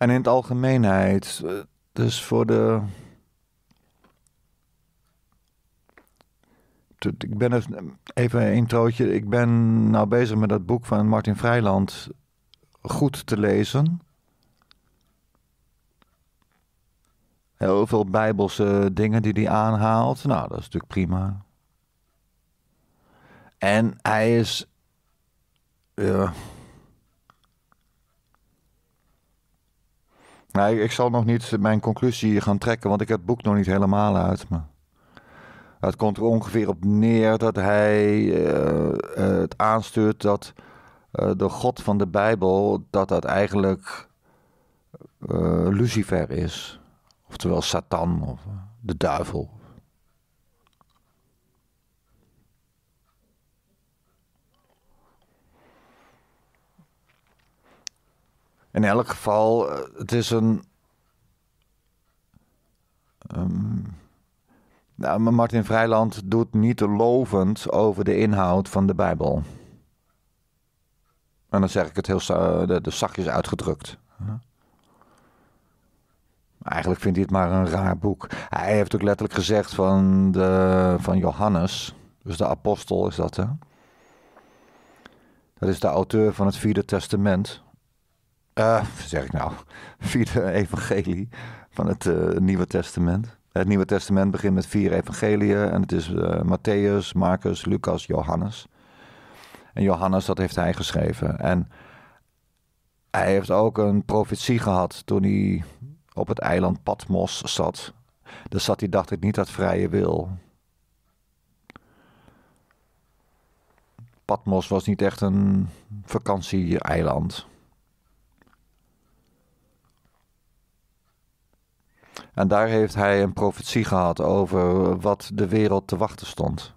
Speaker 1: En in het algemeenheid. Eh, dus voor de. Ik ben even een introotje. Ik ben nou bezig met dat boek van Martin Vrijland goed te lezen. Heel veel bijbelse dingen die hij aanhaalt. Nou, dat is natuurlijk prima. En hij is. ja. Nou, ik, zal nog niet mijn conclusie gaan trekken, want ik heb het boek nog niet helemaal uit me. Het komt er ongeveer op neer dat hij eh, eh, het aanstuurt dat eh, de God van de Bijbel, dat dat eigenlijk Lucifer is. Oftewel Satan of de duivel. In elk geval, eh, het is een. Um, Martin Vrijland doet niet lovend over de inhoud van de Bijbel. En dan zeg ik het heel de, de zachtjes uitgedrukt. Eigenlijk vindt hij het maar een raar boek. Hij heeft ook letterlijk gezegd van, de, van Johannes, dus de apostel is dat hè. Dat is de auteur van het Vierde Testament. Uh, zeg ik nou, vierde evangelie van het eh, Nieuwe Testament. Het Nieuwe Testament begint met vier evangeliën en het is uh, Matthäus, Marcus, Lucas, Johannes. En Johannes, dat heeft hij geschreven. En hij heeft ook een profetie gehad toen hij op het eiland Patmos zat. Daar dus zat hij, dacht ik, niet uit vrije wil. Patmos was niet echt een vakantieeiland. En daar heeft hij een profetie gehad over wat de wereld te wachten stond.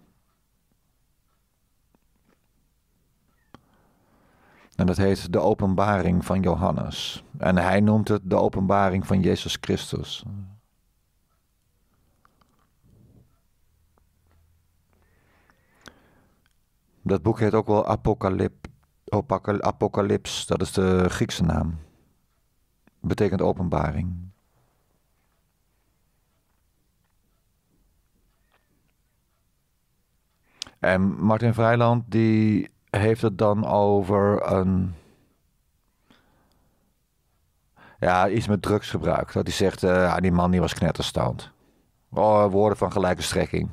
Speaker 1: En dat heet de openbaring van Johannes. En hij noemt het de openbaring van Jezus Christus. Dat boek heet ook wel Apocalypse. dat is de Griekse naam. Betekent openbaring. En Martin Vrijland die heeft het dan over een. Ja, iets met drugsgebruik. Dat hij zegt, eh, die man die was knetterstand. Oh, woorden van gelijke strekking.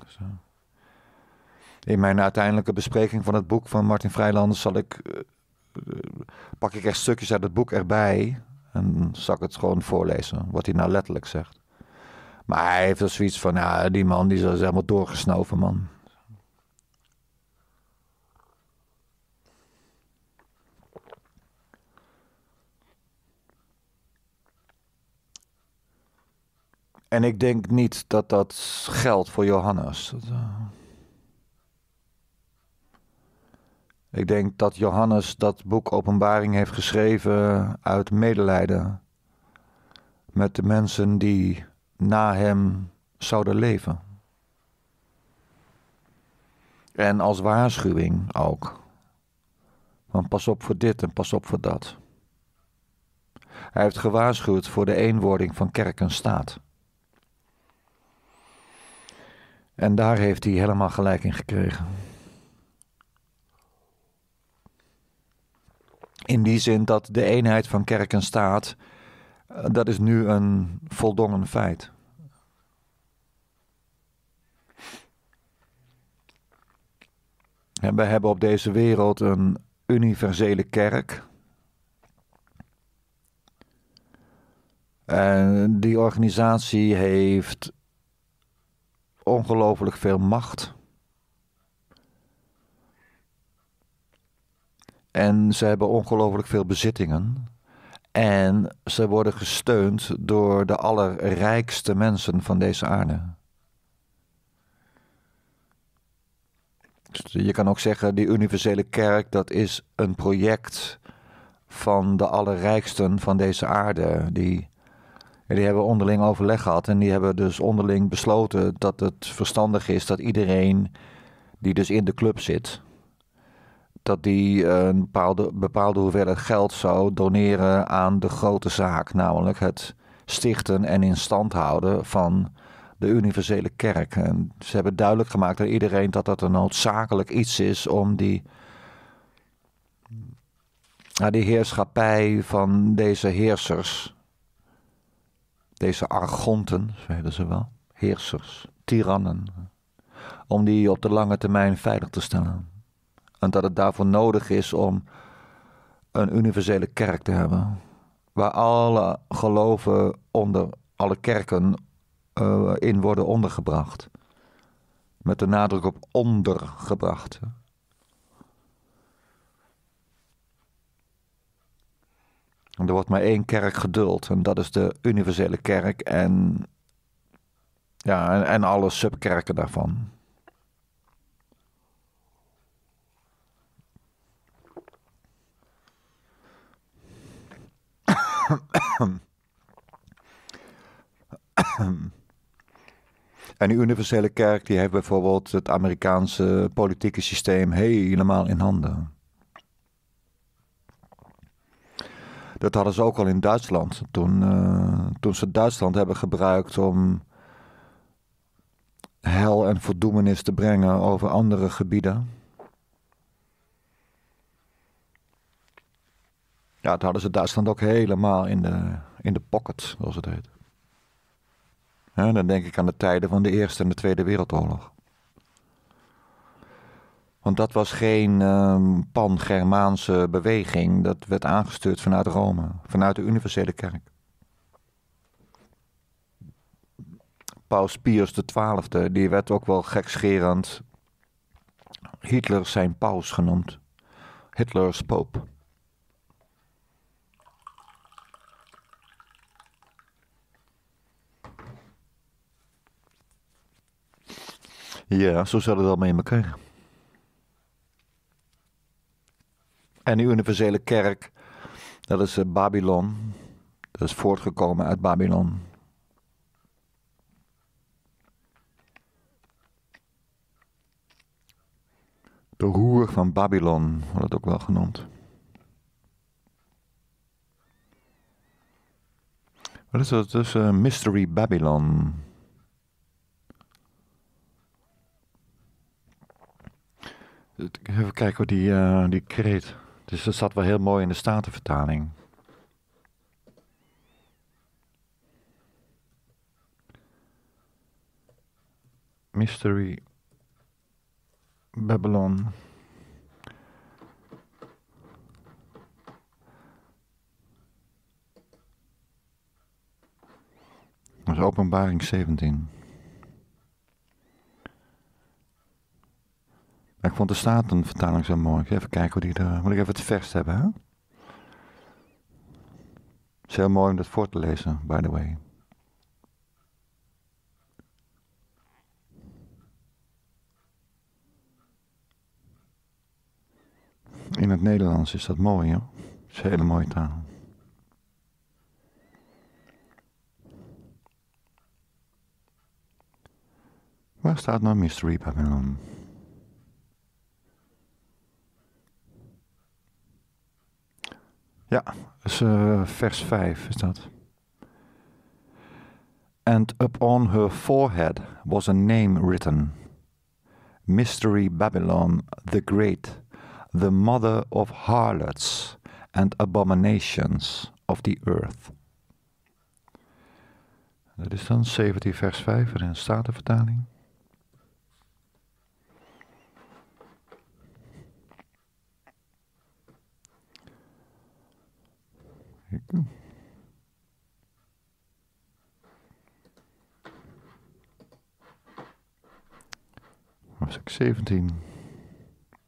Speaker 1: In mijn uiteindelijke bespreking van het boek van Martin Vrijland zal ik, eh, pak ik echt stukjes uit het boek erbij. En zal ik het gewoon voorlezen, wat hij nou letterlijk zegt. Maar hij heeft dus zoiets van, ja, die man die is helemaal doorgesnoven, man. En ik denk niet dat dat geldt voor Johannes. Eh, ik denk dat Johannes dat boek Openbaring heeft geschreven uit medelijden met de mensen die na hem zouden leven. En als waarschuwing ook. Van pas op voor dit en pas op voor dat. Hij heeft gewaarschuwd voor de eenwording van kerk en staat. En daar heeft hij helemaal gelijk in gekregen. In die zin dat de eenheid van kerk en staat, eh, dat is nu een voldongen feit. En we hebben op deze wereld een universele kerk. En die organisatie heeft ongelooflijk veel macht. En ze hebben ongelooflijk veel bezittingen. En ze worden gesteund door de allerrijkste mensen van deze aarde. Dus je kan ook zeggen, die universele kerk, dat is een project van de allerrijksten van deze aarde. Die en die hebben onderling overleg gehad. En die hebben dus onderling besloten dat het verstandig is dat iedereen die dus in de club zit, dat die een bepaalde, bepaalde hoeveelheid geld zou doneren aan de grote zaak. Namelijk het stichten en in stand houden van de universele kerk. En ze hebben duidelijk gemaakt aan iedereen dat dat een noodzakelijk iets is om die nou, die heerschappij van deze heersers deze argonten, zeiden ze wel, heersers, tirannen, om die op de lange termijn veilig te stellen. En dat het daarvoor nodig is om een universele kerk te hebben, waar alle geloven onder, alle kerken eh, in worden ondergebracht. Met de nadruk op ondergebracht. Er wordt maar één kerk geduld en dat is de universele kerk en, ja, en, alle subkerken daarvan. En die universele kerk die heeft bijvoorbeeld het Amerikaanse politieke systeem helemaal in handen. Dat hadden ze ook al in Duitsland. Toen, eh, toen ze Duitsland hebben gebruikt om hel en verdoemenis te brengen over andere gebieden. Ja, dat hadden ze Duitsland ook helemaal in de, in de pocket, zoals het heet. dan denk ik aan de tijden van de Eerste en de Tweede Wereldoorlog. Want dat was geen um, pan-Germaanse beweging. Dat werd aangestuurd vanuit Rome, vanuit de universele kerk. Paus Pius XII, die werd ook wel gekscherend Hitler zijn paus genoemd. Hitler's pope. Ja, zo zullen het allemaal in elkaar. En die universele kerk, dat is eh, Babylon. Dat is voortgekomen uit Babylon. De roer van Babylon wordt het ook wel genoemd. Wat is dat? Dat eh, Mystery Babylon. Even kijken wat die, eh, die kreet. Dus dat zat wel heel mooi in de Statenvertaling. Mystery Babylon. Dat is openbaring 17. ik vond de vertaling zo mooi. Even kijken hoe die er... Moet ik even het vers hebben, hè? Het is heel mooi om dat voor te lezen, by the way. In het Nederlands is dat mooi, hoor. Het is een hele mooie taal. Waar staat nou Mystery Babylon? Ja, dus, eh, vers 5 is dat. And upon her forehead was a name written: Mystery Babylon the Great, the mother of harlots and abominations of the earth. Dat is dan 17 vers 5 in de Statenvertaling. Was ik 17.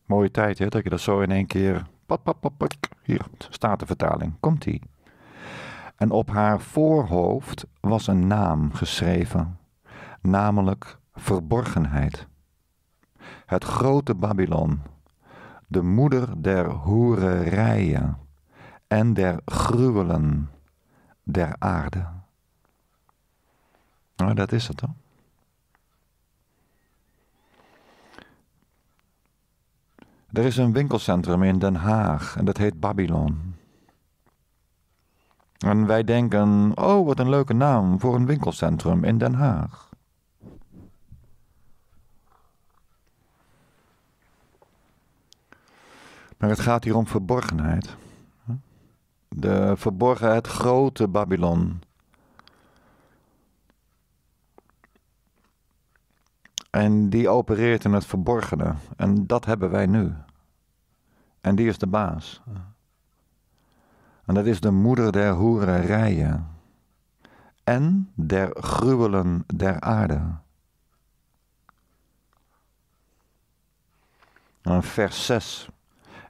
Speaker 1: Mooie tijd, hè? Dat je dat zo in één keer. Hier staat de vertaling. Komt-ie. En op haar voorhoofd was een naam geschreven, namelijk verborgenheid. Het grote Babylon, de moeder der hoererijen en der gruwelen der aarde. Nou, dat is het dan. Er is een winkelcentrum in Den Haag en dat heet Babylon. En wij denken, oh wat een leuke naam voor een winkelcentrum in Den Haag. Maar het gaat hier om verborgenheid. De verborgen, het grote Babylon. En die opereert in het verborgene. En dat hebben wij nu. En die is de baas. En dat is de moeder der hoererijen. En der gruwelen der aarde. vers 6.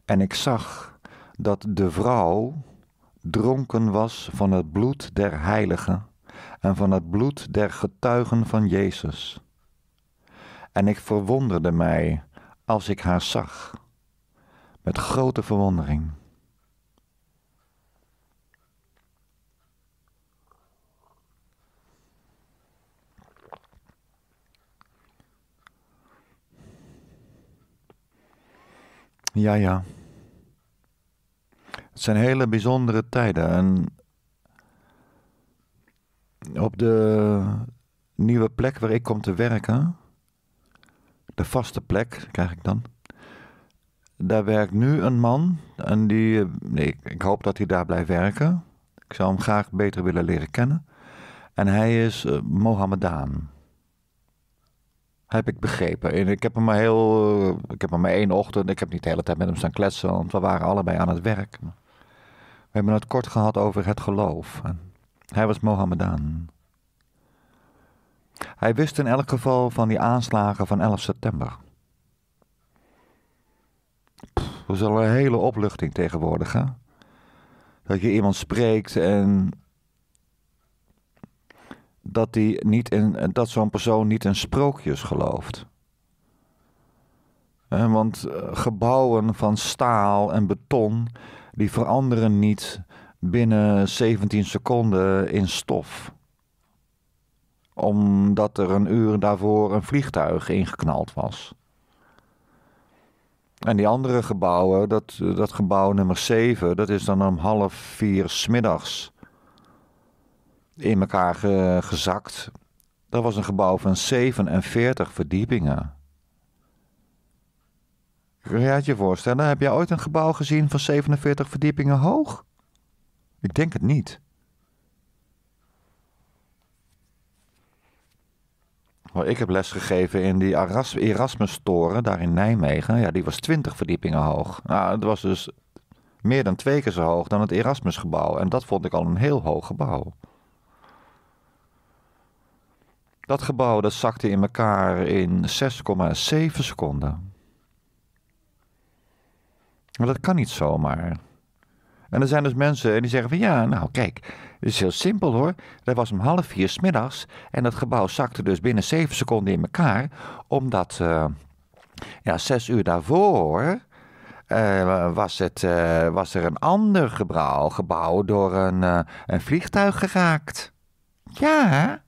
Speaker 1: En ik zag dat de vrouw dronken was van het bloed der heiligen en van het bloed der getuigen van Jezus. En ik verwonderde mij als ik haar zag, met grote verwondering. Ja, ja. Het zijn hele bijzondere tijden. En op de nieuwe plek waar ik kom te werken, de vaste plek krijg ik dan. Daar werkt nu een man en die, nee, ik hoop dat hij daar blijft werken. Ik zou hem graag beter willen leren kennen. En hij is eh, Mohammedaan. Heb ik begrepen. En ik heb hem maar heel. Eh, ik heb hem maar één ochtend. Ik heb niet de hele tijd met hem staan kletsen, want we waren allebei aan het werk. We hebben het kort gehad over het geloof. Hij was Mohammedaan. Hij wist in elk geval van die aanslagen van 11 september. Pff, is al een hele opluchting tegenwoordig, Dat je iemand spreekt en dat, die niet in, dat zo'n persoon niet in sprookjes gelooft. Want eh, gebouwen van staal en beton die veranderen niet binnen 17 seconden in stof. Omdat er een uur daarvoor een vliegtuig ingeknald was. En die andere gebouwen, dat, dat gebouw nummer 7, dat is dan om half vier smiddags in elkaar gezakt. Dat was een gebouw van 47 verdiepingen. Kun je het je voorstellen? Heb jij ooit een gebouw gezien van 47 verdiepingen hoog? Ik denk het niet. Maar ik heb les gegeven in die Erasmus-toren daar in Nijmegen. Ja, die was 20 verdiepingen hoog. Nou, het was dus meer dan twee keer zo hoog dan het Erasmusgebouw. En dat vond ik al een heel hoog gebouw. Dat gebouw dat zakte in elkaar in 6,7 seconden. Maar dat kan niet zomaar. En er zijn dus mensen die zeggen van ja, nou kijk, het is heel simpel hoor. Dat was om half vier smiddags en dat gebouw zakte dus binnen zeven seconden in elkaar. Omdat eh, ja, zes uur daarvoor eh, was, het, eh, was er een ander gebouw, gebouw door een, een vliegtuig geraakt. Ja,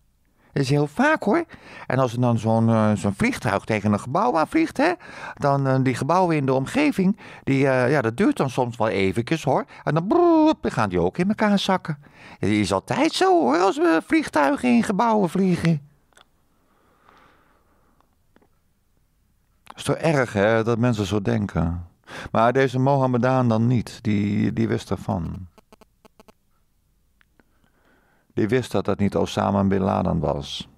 Speaker 1: dat is heel vaak hoor. En als er dan zo'n eh, zo'n vliegtuig tegen een gebouw aanvliegt, hè, dan eh, die gebouwen in de omgeving, die, eh, ja, dat duurt dan soms wel eventjes hoor. En dan, broep, dan gaan die ook in elkaar zakken. Het is altijd zo hoor, als we vliegtuigen in gebouwen vliegen. Het is toch erg hè, dat mensen zo denken. Maar deze Mohammedaan dan niet, die, die wist ervan die wist dat dat niet Osama Bin Laden was.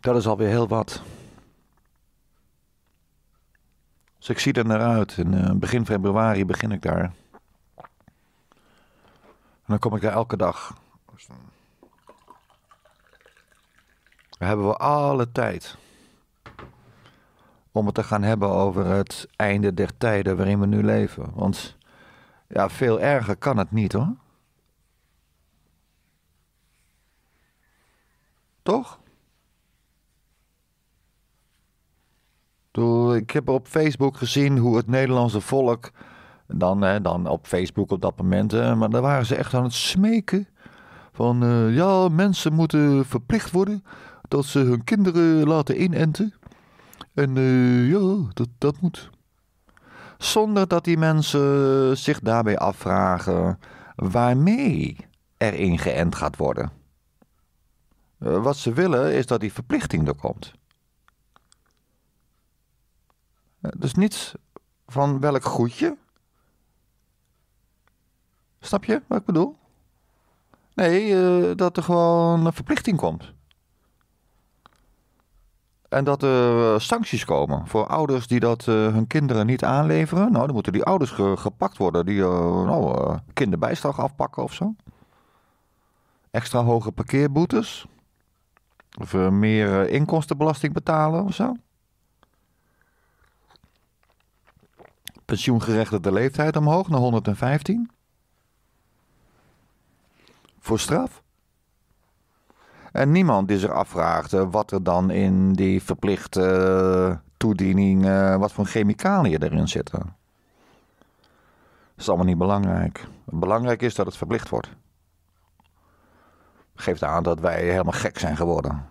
Speaker 1: Dat is alweer heel wat. Dus ik zie er naar uit. In eh, begin februari begin ik daar. En dan kom ik daar elke dag. Dan hebben we alle tijd om het te gaan hebben over het einde der tijden waarin we nu leven. Want ja, veel erger kan het niet hoor. Toch? Ik heb op Facebook gezien hoe het Nederlandse volk. Dan, hè, dan op Facebook op dat moment. maar daar waren ze echt aan het smeken. Van eh, ja, mensen moeten verplicht worden dat ze hun kinderen laten inenten. En eh, ja, dat, dat moet. Zonder dat die mensen zich daarbij afvragen waarmee er ingeënt gaat worden. Eh, wat ze willen is dat die verplichting er komt. Eh, dus niets van welk goedje. Snap je wat ik bedoel? Nee, dat er gewoon een verplichting komt. En dat er eh, sancties komen voor ouders die dat eh, hun kinderen niet aanleveren. Nou, dan moeten die ouders gepakt worden die uh, nou, kinderbijslag afpakken of zo. Extra hoge parkeerboetes. Of meer inkomstenbelasting betalen of zo. Pensioengerechtigde leeftijd omhoog naar 115. Voor straf. En niemand die zich afvraagt eh, wat er dan in die verplichte eh, toediening, eh, wat voor chemicaliën erin zitten. Dat is allemaal niet belangrijk. Belangrijk is dat het verplicht wordt. Geeft aan dat wij helemaal gek zijn geworden.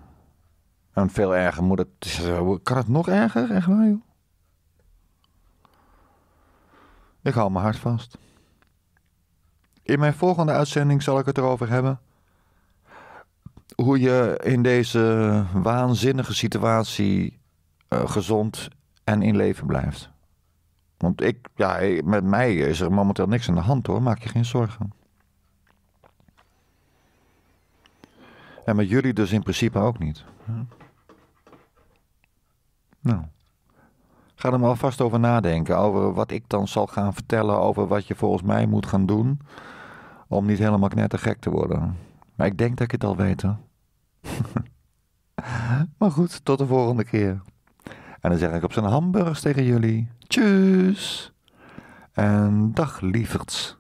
Speaker 1: En veel erger moet het. Kan het nog erger? Echt waar, joh? Ik hou mijn hart vast. In mijn volgende uitzending zal ik het erover hebben hoe je in deze waanzinnige situatie eh, gezond en in leven blijft. Want ik, ja, met mij is er momenteel niks aan de hand hoor, maak je geen zorgen. En met jullie dus in principe ook niet. Nou. Ga er maar vast over nadenken. Over wat ik dan zal gaan vertellen. Over wat je volgens mij moet gaan doen. Om niet helemaal knettergek te worden. Maar ik denk dat ik het al weet. Hè? maar goed, tot de volgende keer. En dan zeg ik op zijn hamburgers tegen jullie: Tjus! En dag lieverds.